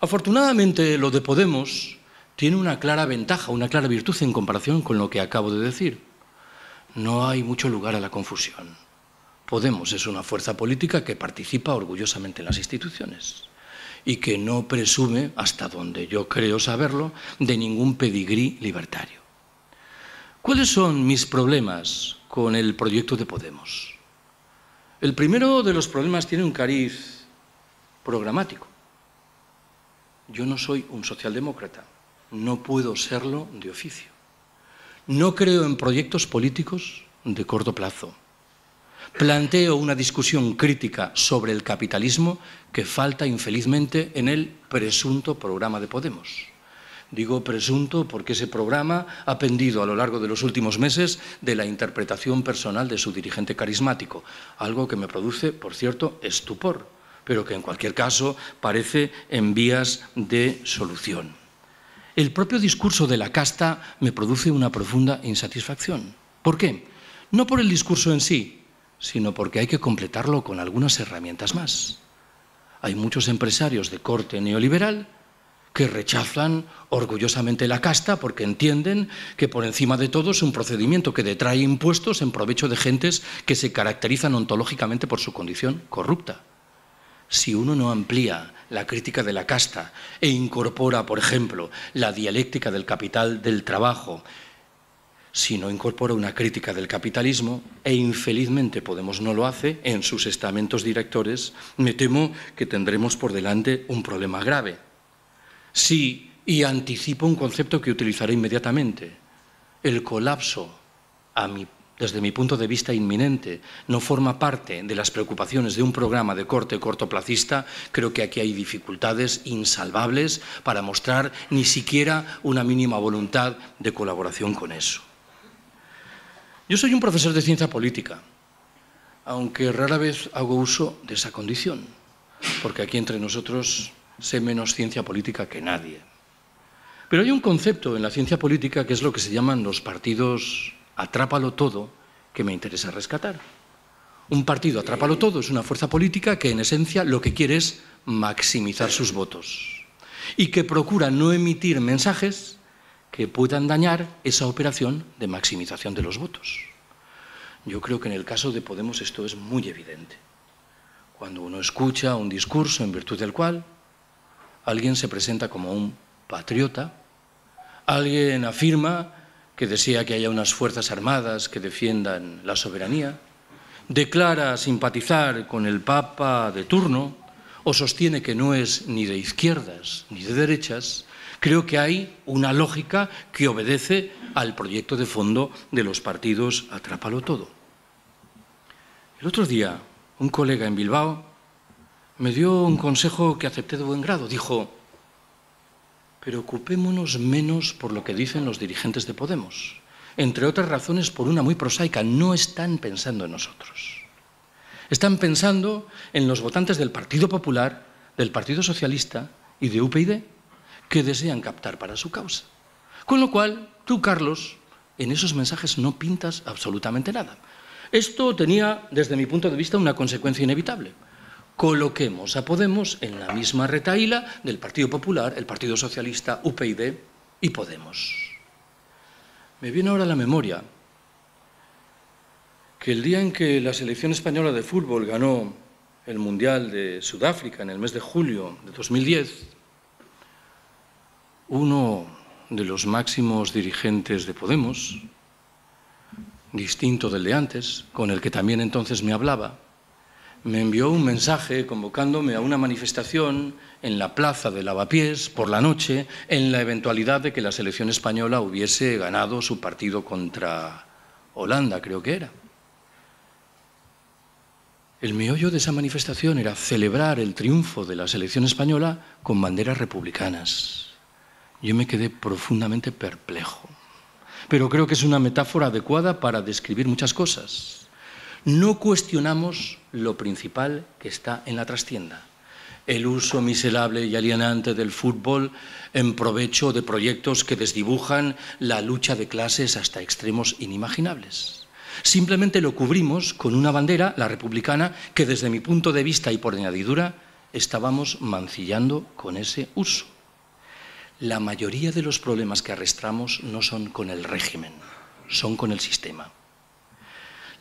Speaker 2: Afortunadamente, lo de Podemos tiene una clara ventaja, una clara virtud en comparación con lo que acabo de decir no hay mucho lugar a la confusión. Podemos es una fuerza política que participa orgullosamente en las instituciones y que no presume, hasta donde yo creo saberlo, de ningún pedigrí libertario. ¿Cuáles son mis problemas con el proyecto de Podemos? El primero de los problemas tiene un cariz programático. Yo no soy un socialdemócrata, no puedo serlo de oficio. No creo en proyectos políticos de corto plazo. Planteo una discusión crítica sobre el capitalismo que falta infelizmente en el presunto programa de Podemos. Digo presunto porque ese programa ha pendido a lo largo de los últimos meses de la interpretación personal de su dirigente carismático, algo que me produce, por cierto, estupor, pero que en cualquier caso parece en vías de solución el propio discurso de la casta me produce una profunda insatisfacción. ¿Por qué? No por el discurso en sí, sino porque hay que completarlo con algunas herramientas más. Hay muchos empresarios de corte neoliberal que rechazan orgullosamente la casta porque entienden que por encima de todo es un procedimiento que detrae impuestos en provecho de gentes que se caracterizan ontológicamente por su condición corrupta. Si uno no amplía la crítica de la casta e incorpora, por ejemplo, la dialéctica del capital del trabajo. Si no incorpora una crítica del capitalismo, e infelizmente Podemos no lo hace en sus estamentos directores, me temo que tendremos por delante un problema grave. Sí, y anticipo un concepto que utilizaré inmediatamente, el colapso, a mi desde mi punto de vista, inminente, no forma parte de las preocupaciones de un programa de corte cortoplacista, creo que aquí hay dificultades insalvables para mostrar ni siquiera una mínima voluntad de colaboración con eso. Yo soy un profesor de ciencia política, aunque rara vez hago uso de esa condición, porque aquí entre nosotros sé menos ciencia política que nadie. Pero hay un concepto en la ciencia política que es lo que se llaman los partidos atrápalo todo que me interesa rescatar. Un partido atrápalo todo es una fuerza política que en esencia lo que quiere es maximizar sus votos y que procura no emitir mensajes que puedan dañar esa operación de maximización de los votos. Yo creo que en el caso de Podemos esto es muy evidente. Cuando uno escucha un discurso en virtud del cual alguien se presenta como un patriota, alguien afirma que desea que haya unas fuerzas armadas que defiendan la soberanía, declara simpatizar con el Papa de turno o sostiene que no es ni de izquierdas ni de derechas, creo que hay una lógica que obedece al proyecto de fondo de los partidos Atrápalo Todo. El otro día, un colega en Bilbao me dio un consejo que acepté de buen grado. Dijo, pero ocupémonos menos por lo que dicen los dirigentes de Podemos. Entre otras razones, por una muy prosaica, no están pensando en nosotros. Están pensando en los votantes del Partido Popular, del Partido Socialista y de UPyD, que desean captar para su causa. Con lo cual, tú, Carlos, en esos mensajes no pintas absolutamente nada. Esto tenía, desde mi punto de vista, una consecuencia inevitable coloquemos a Podemos en la misma retaíla del Partido Popular, el Partido Socialista, UPyD y Podemos. Me viene ahora la memoria que el día en que la selección española de fútbol ganó el Mundial de Sudáfrica en el mes de julio de 2010, uno de los máximos dirigentes de Podemos, distinto del de antes, con el que también entonces me hablaba, me envió un mensaje convocándome a una manifestación en la plaza de Lavapiés por la noche en la eventualidad de que la selección española hubiese ganado su partido contra Holanda, creo que era. El meollo de esa manifestación era celebrar el triunfo de la selección española con banderas republicanas. Yo me quedé profundamente perplejo, pero creo que es una metáfora adecuada para describir muchas cosas no cuestionamos lo principal que está en la trastienda, el uso miserable y alienante del fútbol en provecho de proyectos que desdibujan la lucha de clases hasta extremos inimaginables. Simplemente lo cubrimos con una bandera, la republicana, que desde mi punto de vista y por añadidura estábamos mancillando con ese uso. La mayoría de los problemas que arrastramos no son con el régimen, son con el sistema.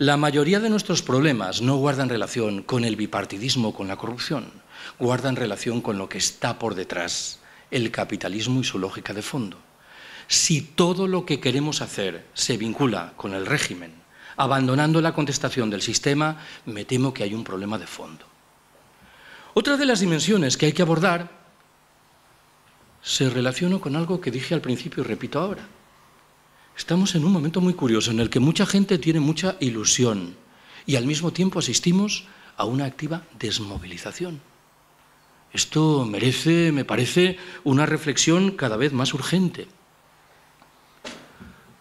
Speaker 2: La mayoría de nuestros problemas no guardan relación con el bipartidismo, con la corrupción, guardan relación con lo que está por detrás, el capitalismo y su lógica de fondo. Si todo lo que queremos hacer se vincula con el régimen, abandonando la contestación del sistema, me temo que hay un problema de fondo. Otra de las dimensiones que hay que abordar se relaciona con algo que dije al principio y repito ahora, Estamos en un momento muy curioso en el que mucha gente tiene mucha ilusión y al mismo tiempo asistimos a una activa desmovilización. Esto merece, me parece, una reflexión cada vez más urgente.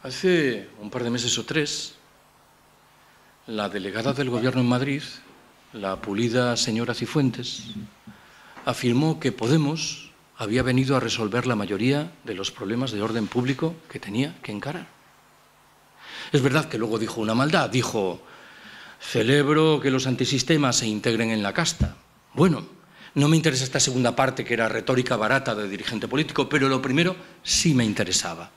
Speaker 2: Hace un par de meses o tres, la delegada del Gobierno en Madrid, la pulida señora Cifuentes, afirmó que Podemos había venido a resolver la mayoría de los problemas de orden público que tenía que encarar. Es verdad que luego dijo una maldad, dijo, celebro que los antisistemas se integren en la casta. Bueno, no me interesa esta segunda parte que era retórica barata de dirigente político, pero lo primero sí me interesaba.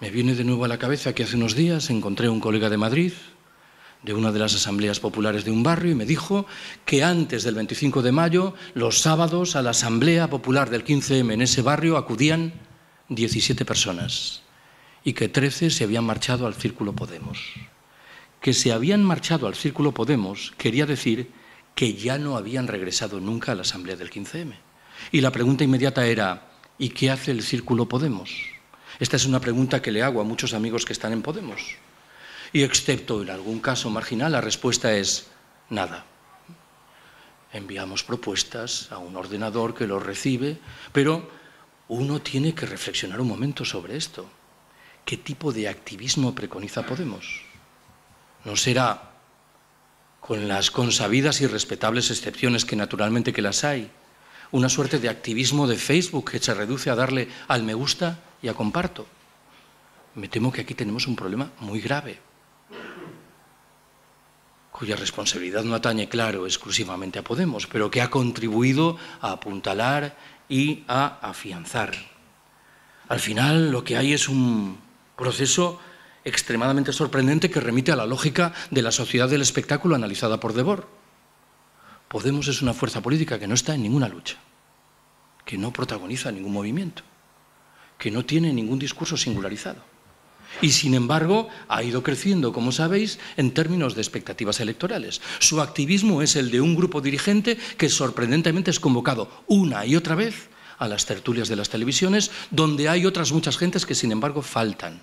Speaker 2: Me viene de nuevo a la cabeza que hace unos días encontré a un colega de Madrid de una de las asambleas populares de un barrio y me dijo que antes del 25 de mayo, los sábados, a la asamblea popular del 15M en ese barrio acudían 17 personas y que 13 se habían marchado al Círculo Podemos. Que se habían marchado al Círculo Podemos quería decir que ya no habían regresado nunca a la asamblea del 15M. Y la pregunta inmediata era, ¿y qué hace el Círculo Podemos? Esta es una pregunta que le hago a muchos amigos que están en Podemos. Y excepto en algún caso marginal, la respuesta es nada. Enviamos propuestas a un ordenador que los recibe, pero uno tiene que reflexionar un momento sobre esto. ¿Qué tipo de activismo preconiza Podemos? ¿No será, con las consabidas y respetables excepciones que naturalmente que las hay, una suerte de activismo de Facebook que se reduce a darle al me gusta y a comparto? Me temo que aquí tenemos un problema muy grave cuya responsabilidad no atañe, claro, exclusivamente a Podemos, pero que ha contribuido a apuntalar y a afianzar. Al final lo que hay es un proceso extremadamente sorprendente que remite a la lógica de la sociedad del espectáculo analizada por Debord. Podemos es una fuerza política que no está en ninguna lucha, que no protagoniza ningún movimiento, que no tiene ningún discurso singularizado y sin embargo, ha ido creciendo, como sabéis, en términos de expectativas electorales. Su activismo es el de un grupo dirigente que sorprendentemente es convocado una y otra vez a las tertulias de las televisiones, donde hay otras muchas gentes que, sin embargo, faltan.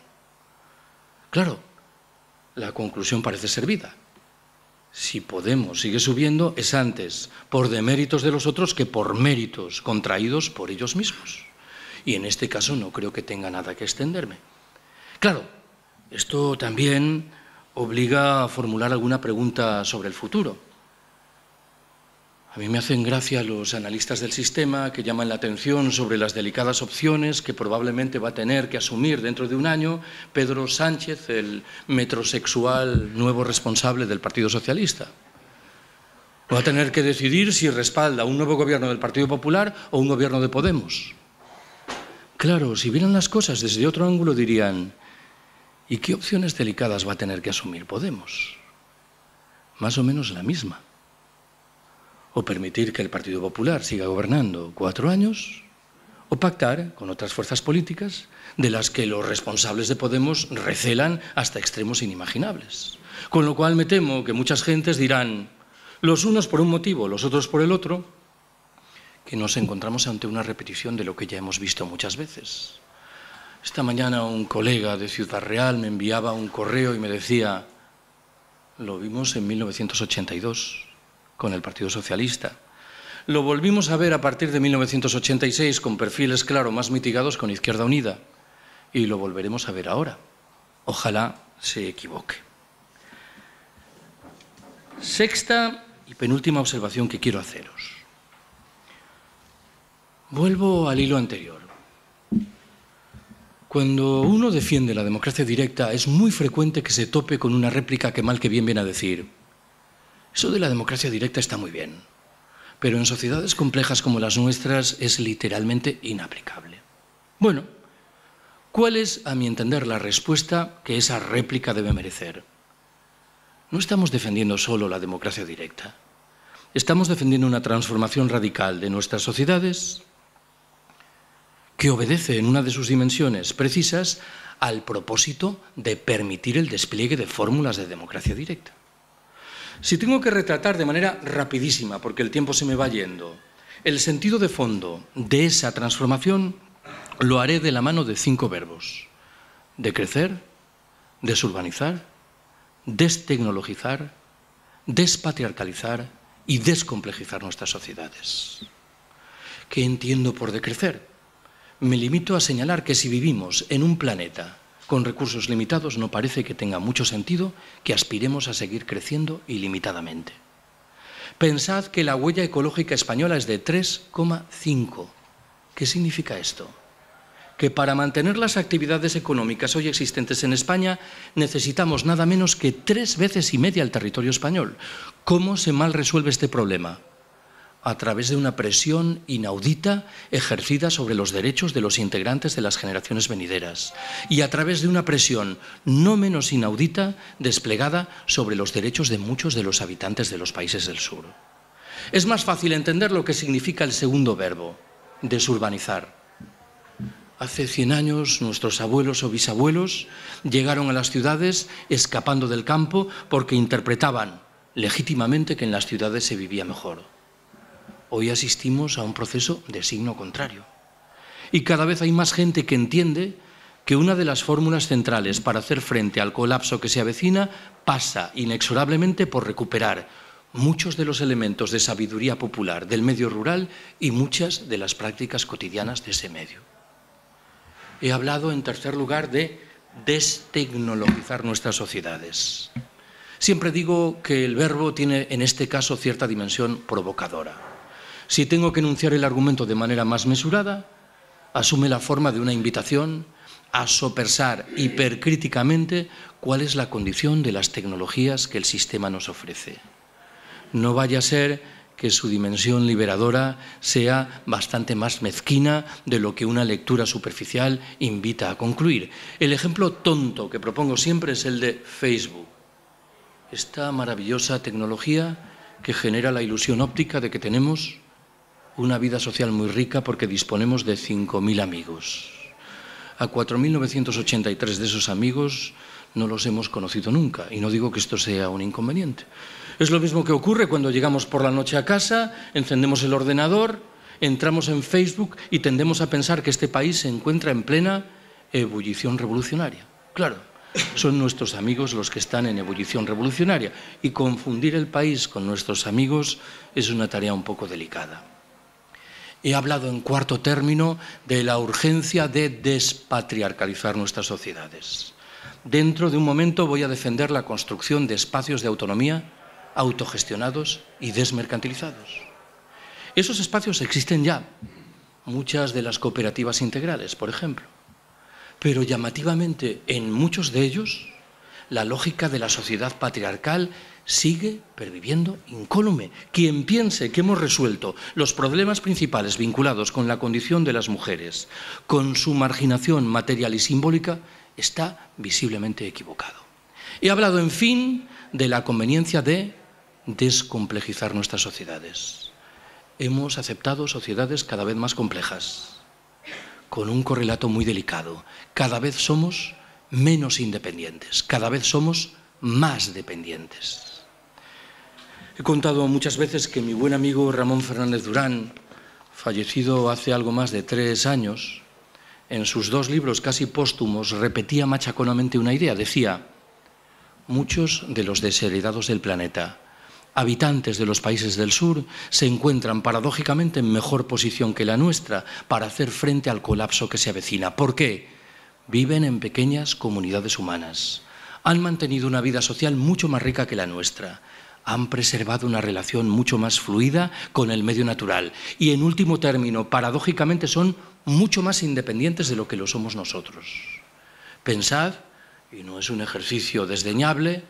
Speaker 2: Claro, la conclusión parece servida. Si Podemos sigue subiendo, es antes por deméritos de los otros que por méritos contraídos por ellos mismos. Y en este caso no creo que tenga nada que extenderme. Claro, esto también obliga a formular alguna pregunta sobre el futuro. A mí me hacen gracia los analistas del sistema que llaman la atención sobre las delicadas opciones que probablemente va a tener que asumir dentro de un año Pedro Sánchez, el metrosexual nuevo responsable del Partido Socialista. Va a tener que decidir si respalda un nuevo gobierno del Partido Popular o un gobierno de Podemos. Claro, si vieran las cosas desde otro ángulo dirían, ¿Y qué opciones delicadas va a tener que asumir Podemos? Más o menos la misma. O permitir que el Partido Popular siga gobernando cuatro años, o pactar con otras fuerzas políticas de las que los responsables de Podemos recelan hasta extremos inimaginables. Con lo cual me temo que muchas gentes dirán, los unos por un motivo, los otros por el otro, que nos encontramos ante una repetición de lo que ya hemos visto muchas veces. Esta mañana un colega de Ciudad Real me enviaba un correo y me decía, lo vimos en 1982 con el Partido Socialista. Lo volvimos a ver a partir de 1986 con perfiles, claro, más mitigados con Izquierda Unida. Y lo volveremos a ver ahora. Ojalá se equivoque. Sexta y penúltima observación que quiero haceros. Vuelvo al hilo anterior. Cuando uno defiende la democracia directa es muy frecuente que se tope con una réplica que mal que bien viene a decir, eso de la democracia directa está muy bien, pero en sociedades complejas como las nuestras es literalmente inaplicable. Bueno, ¿cuál es, a mi entender, la respuesta que esa réplica debe merecer? No estamos defendiendo solo la democracia directa, estamos defendiendo una transformación radical de nuestras sociedades, que obedece en una de sus dimensiones precisas al propósito de permitir el despliegue de fórmulas de democracia directa. Si tengo que retratar de manera rapidísima, porque el tiempo se me va yendo, el sentido de fondo de esa transformación, lo haré de la mano de cinco verbos. Decrecer, desurbanizar, destecnologizar, despatriarcalizar y descomplejizar nuestras sociedades. ¿Qué entiendo por decrecer? Me limito a señalar que si vivimos en un planeta con recursos limitados, no parece que tenga mucho sentido que aspiremos a seguir creciendo ilimitadamente. Pensad que la huella ecológica española es de 3,5. ¿Qué significa esto? Que para mantener las actividades económicas hoy existentes en España necesitamos nada menos que tres veces y media el territorio español. ¿Cómo se mal resuelve este problema? a través de una presión inaudita ejercida sobre los derechos de los integrantes de las generaciones venideras y a través de una presión no menos inaudita desplegada sobre los derechos de muchos de los habitantes de los países del sur. Es más fácil entender lo que significa el segundo verbo, desurbanizar. Hace 100 años nuestros abuelos o bisabuelos llegaron a las ciudades escapando del campo porque interpretaban legítimamente que en las ciudades se vivía mejor hoy asistimos a un proceso de signo contrario. Y cada vez hay más gente que entiende que una de las fórmulas centrales para hacer frente al colapso que se avecina pasa inexorablemente por recuperar muchos de los elementos de sabiduría popular del medio rural y muchas de las prácticas cotidianas de ese medio. He hablado, en tercer lugar, de destecnologizar nuestras sociedades. Siempre digo que el verbo tiene en este caso cierta dimensión provocadora. Si tengo que enunciar el argumento de manera más mesurada, asume la forma de una invitación a sopesar hipercríticamente cuál es la condición de las tecnologías que el sistema nos ofrece. No vaya a ser que su dimensión liberadora sea bastante más mezquina de lo que una lectura superficial invita a concluir. El ejemplo tonto que propongo siempre es el de Facebook, esta maravillosa tecnología que genera la ilusión óptica de que tenemos una vida social muy rica porque disponemos de 5.000 amigos. A 4.983 de esos amigos no los hemos conocido nunca, y no digo que esto sea un inconveniente. Es lo mismo que ocurre cuando llegamos por la noche a casa, encendemos el ordenador, entramos en Facebook y tendemos a pensar que este país se encuentra en plena ebullición revolucionaria. Claro, son nuestros amigos los que están en ebullición revolucionaria, y confundir el país con nuestros amigos es una tarea un poco delicada he hablado en cuarto término de la urgencia de despatriarcalizar nuestras sociedades. Dentro de un momento voy a defender la construcción de espacios de autonomía autogestionados y desmercantilizados. Esos espacios existen ya, muchas de las cooperativas integrales, por ejemplo. Pero llamativamente, en muchos de ellos, la lógica de la sociedad patriarcal sigue perviviendo incólume. Quien piense que hemos resuelto los problemas principales vinculados con la condición de las mujeres, con su marginación material y simbólica, está visiblemente equivocado. He hablado, en fin, de la conveniencia de descomplejizar nuestras sociedades. Hemos aceptado sociedades cada vez más complejas, con un correlato muy delicado. Cada vez somos menos independientes, cada vez somos más dependientes. He contado muchas veces que mi buen amigo Ramón Fernández Durán, fallecido hace algo más de tres años, en sus dos libros casi póstumos repetía machaconamente una idea. Decía, muchos de los desheredados del planeta, habitantes de los países del sur, se encuentran paradójicamente en mejor posición que la nuestra para hacer frente al colapso que se avecina. ¿Por qué? Viven en pequeñas comunidades humanas. Han mantenido una vida social mucho más rica que la nuestra han preservado una relación mucho más fluida con el medio natural. Y en último término, paradójicamente son mucho más independientes de lo que lo somos nosotros. Pensad, y no es un ejercicio desdeñable,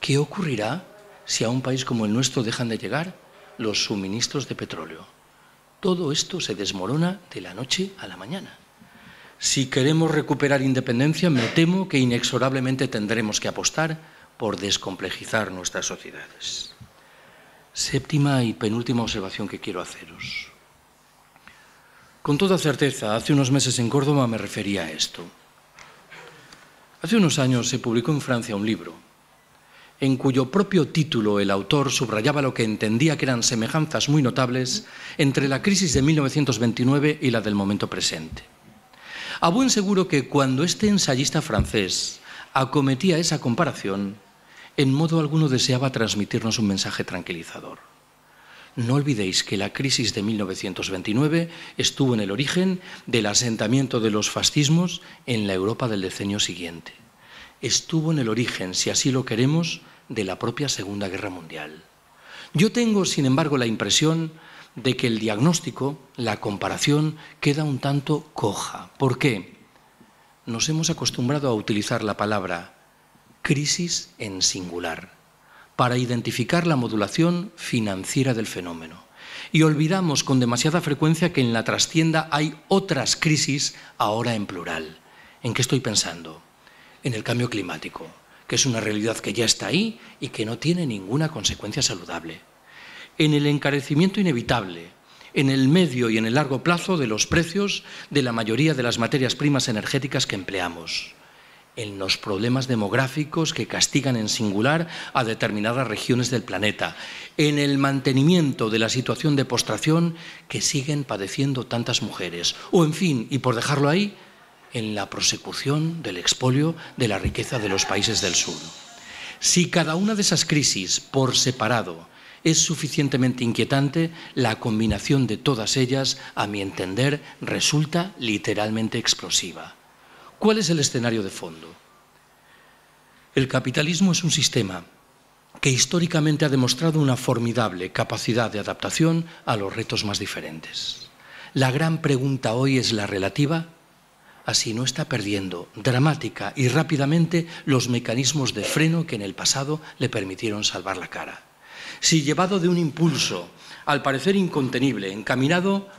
Speaker 2: ¿qué ocurrirá si a un país como el nuestro dejan de llegar los suministros de petróleo? Todo esto se desmorona de la noche a la mañana. Si queremos recuperar independencia, me temo que inexorablemente tendremos que apostar por descomplejizar nuestras sociedades. Séptima y penúltima observación que quiero haceros. Con toda certeza, hace unos meses en Córdoba me refería a esto. Hace unos años se publicó en Francia un libro en cuyo propio título el autor subrayaba lo que entendía que eran semejanzas muy notables entre la crisis de 1929 y la del momento presente. A buen seguro que cuando este ensayista francés acometía esa comparación, en modo alguno deseaba transmitirnos un mensaje tranquilizador. No olvidéis que la crisis de 1929 estuvo en el origen del asentamiento de los fascismos en la Europa del decenio siguiente. Estuvo en el origen, si así lo queremos, de la propia Segunda Guerra Mundial. Yo tengo, sin embargo, la impresión de que el diagnóstico, la comparación, queda un tanto coja. ¿Por qué? Nos hemos acostumbrado a utilizar la palabra crisis en singular, para identificar la modulación financiera del fenómeno. Y olvidamos con demasiada frecuencia que en la trastienda hay otras crisis ahora en plural. ¿En qué estoy pensando? En el cambio climático, que es una realidad que ya está ahí y que no tiene ninguna consecuencia saludable. En el encarecimiento inevitable, en el medio y en el largo plazo de los precios de la mayoría de las materias primas energéticas que empleamos en los problemas demográficos que castigan en singular a determinadas regiones del planeta, en el mantenimiento de la situación de postración que siguen padeciendo tantas mujeres, o en fin, y por dejarlo ahí, en la prosecución del expolio de la riqueza de los países del sur. Si cada una de esas crisis por separado es suficientemente inquietante, la combinación de todas ellas, a mi entender, resulta literalmente explosiva. ¿Cuál es el escenario de fondo? El capitalismo es un sistema que históricamente ha demostrado una formidable capacidad de adaptación a los retos más diferentes. La gran pregunta hoy es la relativa a si no está perdiendo dramática y rápidamente los mecanismos de freno que en el pasado le permitieron salvar la cara. Si llevado de un impulso, al parecer incontenible, encaminado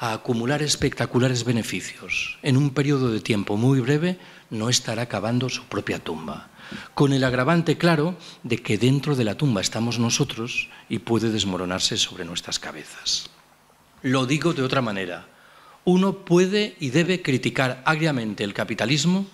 Speaker 2: a acumular espectaculares beneficios. En un periodo de tiempo muy breve no estará cavando su propia tumba, con el agravante claro de que dentro de la tumba estamos nosotros y puede desmoronarse sobre nuestras cabezas. Lo digo de otra manera, uno puede y debe criticar agriamente el capitalismo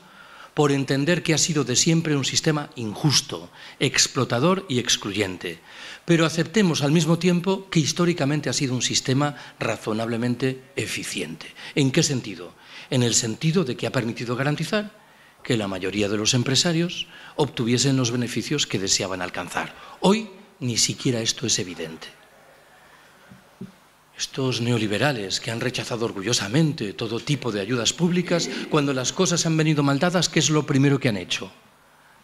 Speaker 2: por entender que ha sido de siempre un sistema injusto, explotador y excluyente. Pero aceptemos al mismo tiempo que históricamente ha sido un sistema razonablemente eficiente. ¿En qué sentido? En el sentido de que ha permitido garantizar que la mayoría de los empresarios obtuviesen los beneficios que deseaban alcanzar. Hoy ni siquiera esto es evidente. Estos neoliberales que han rechazado orgullosamente todo tipo de ayudas públicas, cuando las cosas han venido mal dadas, ¿qué es lo primero que han hecho?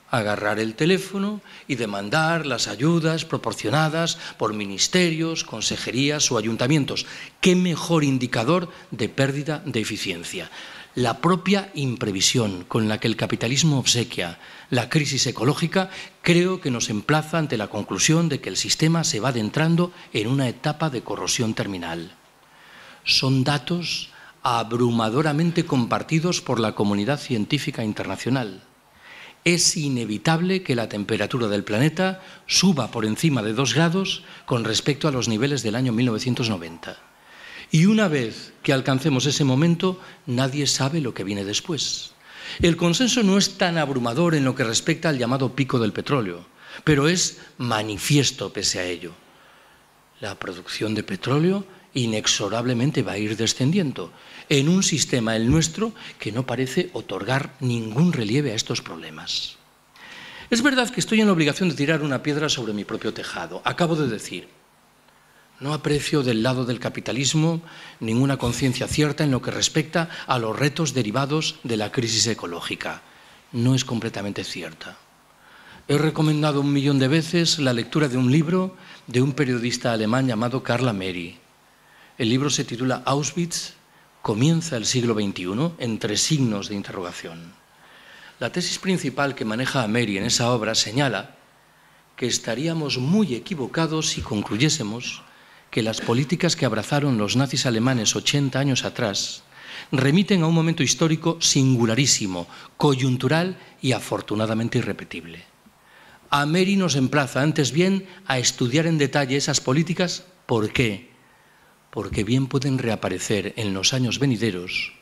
Speaker 2: Agarrar el teléfono y demandar las ayudas proporcionadas por ministerios, consejerías o ayuntamientos. ¿Qué mejor indicador de pérdida de eficiencia? la propia imprevisión con la que el capitalismo obsequia la crisis ecológica, creo que nos emplaza ante la conclusión de que el sistema se va adentrando en una etapa de corrosión terminal. Son datos abrumadoramente compartidos por la comunidad científica internacional. Es inevitable que la temperatura del planeta suba por encima de dos grados con respecto a los niveles del año 1990 y una vez que alcancemos ese momento, nadie sabe lo que viene después. El consenso no es tan abrumador en lo que respecta al llamado pico del petróleo, pero es manifiesto pese a ello. La producción de petróleo inexorablemente va a ir descendiendo en un sistema, el nuestro, que no parece otorgar ningún relieve a estos problemas. Es verdad que estoy en la obligación de tirar una piedra sobre mi propio tejado. Acabo de decir, no aprecio del lado del capitalismo ninguna conciencia cierta en lo que respecta a los retos derivados de la crisis ecológica. No es completamente cierta. He recomendado un millón de veces la lectura de un libro de un periodista alemán llamado Carla Meri. El libro se titula Auschwitz, comienza el siglo XXI, entre signos de interrogación. La tesis principal que maneja Meri en esa obra señala que estaríamos muy equivocados si concluyésemos que las políticas que abrazaron los nazis alemanes 80 años atrás remiten a un momento histórico singularísimo, coyuntural y afortunadamente irrepetible. A Ameri nos emplaza antes bien a estudiar en detalle esas políticas. ¿Por qué? Porque bien pueden reaparecer en los años venideros,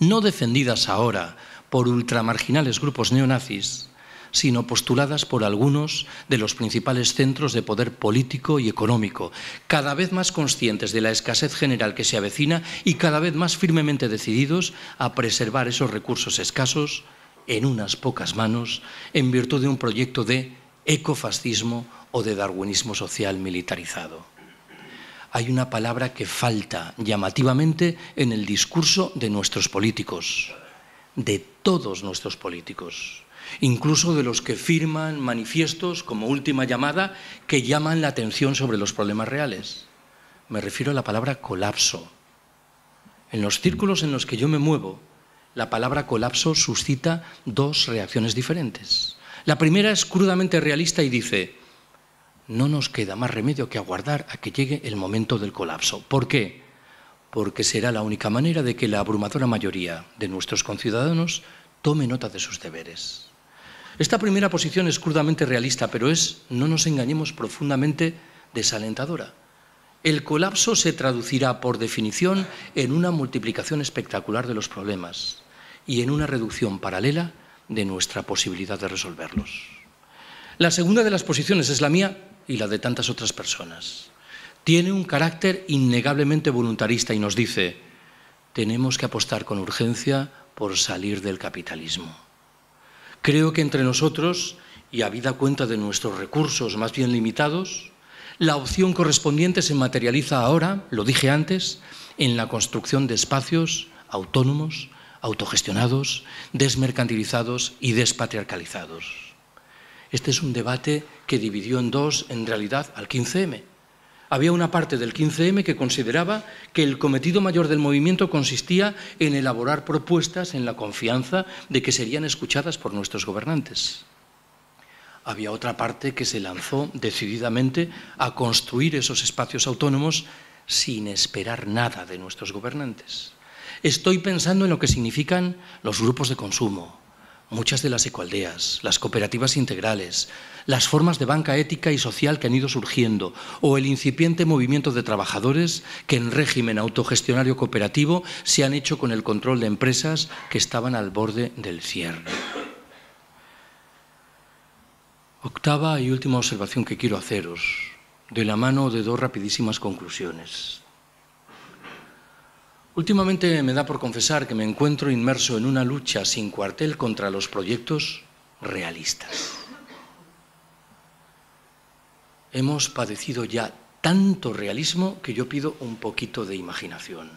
Speaker 2: no defendidas ahora por ultramarginales grupos neonazis, sino postuladas por algunos de los principales centros de poder político y económico, cada vez más conscientes de la escasez general que se avecina y cada vez más firmemente decididos a preservar esos recursos escasos en unas pocas manos en virtud de un proyecto de ecofascismo o de darwinismo social militarizado. Hay una palabra que falta llamativamente en el discurso de nuestros políticos, de todos nuestros políticos incluso de los que firman manifiestos como última llamada que llaman la atención sobre los problemas reales. Me refiero a la palabra colapso. En los círculos en los que yo me muevo, la palabra colapso suscita dos reacciones diferentes. La primera es crudamente realista y dice, no nos queda más remedio que aguardar a que llegue el momento del colapso. ¿Por qué? Porque será la única manera de que la abrumadora mayoría de nuestros conciudadanos tome nota de sus deberes. Esta primera posición es crudamente realista, pero es, no nos engañemos, profundamente desalentadora. El colapso se traducirá, por definición, en una multiplicación espectacular de los problemas y en una reducción paralela de nuestra posibilidad de resolverlos. La segunda de las posiciones es la mía y la de tantas otras personas. Tiene un carácter innegablemente voluntarista y nos dice, tenemos que apostar con urgencia por salir del capitalismo. Creo que entre nosotros, y habida cuenta de nuestros recursos más bien limitados, la opción correspondiente se materializa ahora, lo dije antes, en la construcción de espacios autónomos, autogestionados, desmercantilizados y despatriarcalizados. Este es un debate que dividió en dos, en realidad, al 15M había una parte del 15M que consideraba que el cometido mayor del movimiento consistía en elaborar propuestas en la confianza de que serían escuchadas por nuestros gobernantes. Había otra parte que se lanzó decididamente a construir esos espacios autónomos sin esperar nada de nuestros gobernantes. Estoy pensando en lo que significan los grupos de consumo, muchas de las ecoaldeas, las cooperativas integrales, las formas de banca ética y social que han ido surgiendo o el incipiente movimiento de trabajadores que en régimen autogestionario cooperativo se han hecho con el control de empresas que estaban al borde del cierre. Octava y última observación que quiero haceros, de la mano de dos rapidísimas conclusiones. Últimamente me da por confesar que me encuentro inmerso en una lucha sin cuartel contra los proyectos realistas hemos padecido ya tanto realismo que yo pido un poquito de imaginación.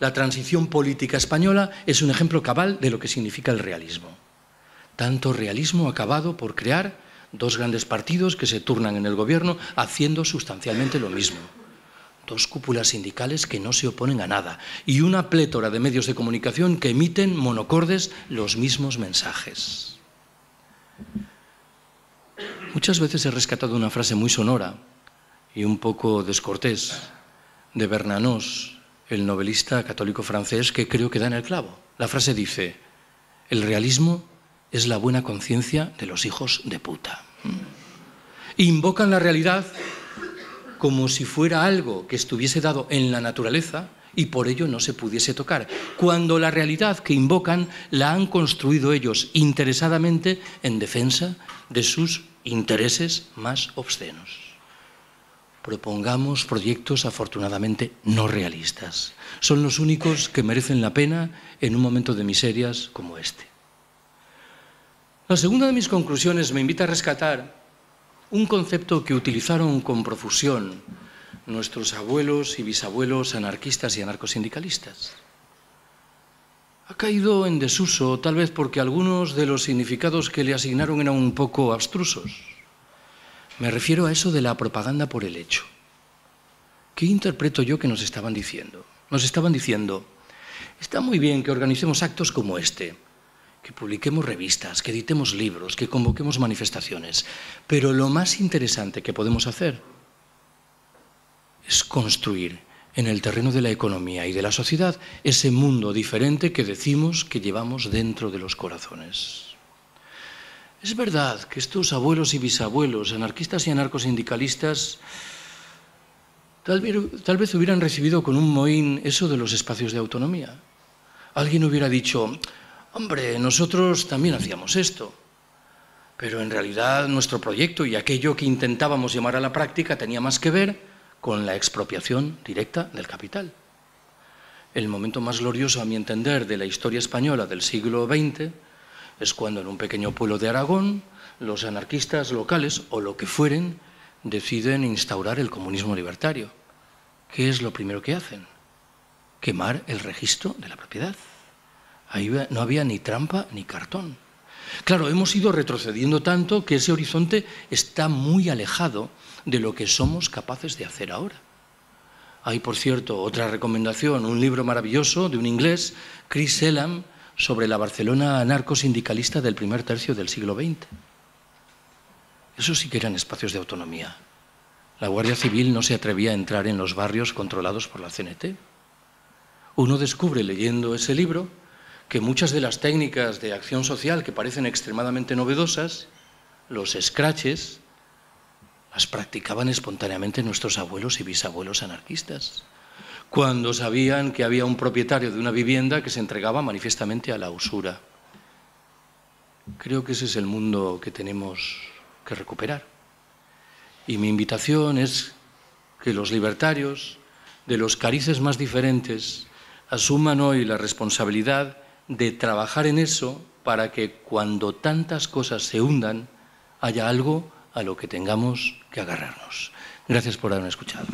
Speaker 2: La transición política española es un ejemplo cabal de lo que significa el realismo. Tanto realismo acabado por crear dos grandes partidos que se turnan en el gobierno haciendo sustancialmente lo mismo. Dos cúpulas sindicales que no se oponen a nada y una plétora de medios de comunicación que emiten monocordes los mismos mensajes. Muchas veces he rescatado una frase muy sonora y un poco descortés de Bernanos, el novelista católico francés, que creo que da en el clavo. La frase dice, el realismo es la buena conciencia de los hijos de puta. Mm. Invocan la realidad como si fuera algo que estuviese dado en la naturaleza y por ello no se pudiese tocar, cuando la realidad que invocan la han construido ellos interesadamente en defensa de sus intereses más obscenos. Propongamos proyectos afortunadamente no realistas. Son los únicos que merecen la pena en un momento de miserias como este. La segunda de mis conclusiones me invita a rescatar un concepto que utilizaron con profusión nuestros abuelos y bisabuelos anarquistas y anarcosindicalistas ha caído en desuso, tal vez porque algunos de los significados que le asignaron eran un poco abstrusos. Me refiero a eso de la propaganda por el hecho. ¿Qué interpreto yo que nos estaban diciendo? Nos estaban diciendo, está muy bien que organicemos actos como este, que publiquemos revistas, que editemos libros, que convoquemos manifestaciones, pero lo más interesante que podemos hacer es construir en el terreno de la economía y de la sociedad ese mundo diferente que decimos que llevamos dentro de los corazones. Es verdad que estos abuelos y bisabuelos, anarquistas y anarcosindicalistas, tal vez, hubieran recibido con un moín eso de los espacios de autonomía. Alguien hubiera dicho, hombre, nosotros también hacíamos esto. Pero en realidad nuestro proyecto y aquello que intentábamos llamar a la práctica tenía más que ver con la expropiación directa del capital. El momento más glorioso, a mi entender, de la historia española del siglo XX es cuando en un pequeño pueblo de Aragón los anarquistas locales o lo que fueren deciden instaurar el comunismo libertario. ¿Qué es lo primero que hacen? Quemar el registro de la propiedad. Ahí no había ni trampa ni cartón. Claro, hemos ido retrocediendo tanto que ese horizonte está muy alejado de lo que somos capaces de hacer ahora. Hay, por cierto, otra recomendación, un libro maravilloso de un inglés, Chris Elam, sobre la Barcelona anarcosindicalista del primer tercio del siglo XX. Eso sí que eran espacios de autonomía. La Guardia Civil no se atrevía a entrar en los barrios controlados por la CNT. Uno descubre leyendo ese libro que muchas de las técnicas de acción social que parecen extremadamente novedosas, los scratches, las practicaban espontáneamente nuestros abuelos y bisabuelos anarquistas, cuando sabían que había un propietario de una vivienda que se entregaba manifiestamente a la usura. Creo que ese es el mundo que tenemos que recuperar. Y mi invitación es que los libertarios, de los carices más diferentes, asuman hoy la responsabilidad de trabajar en eso para que cuando tantas cosas se hundan haya algo a lo que tengamos que agarrarnos. Gracias por haberme escuchado.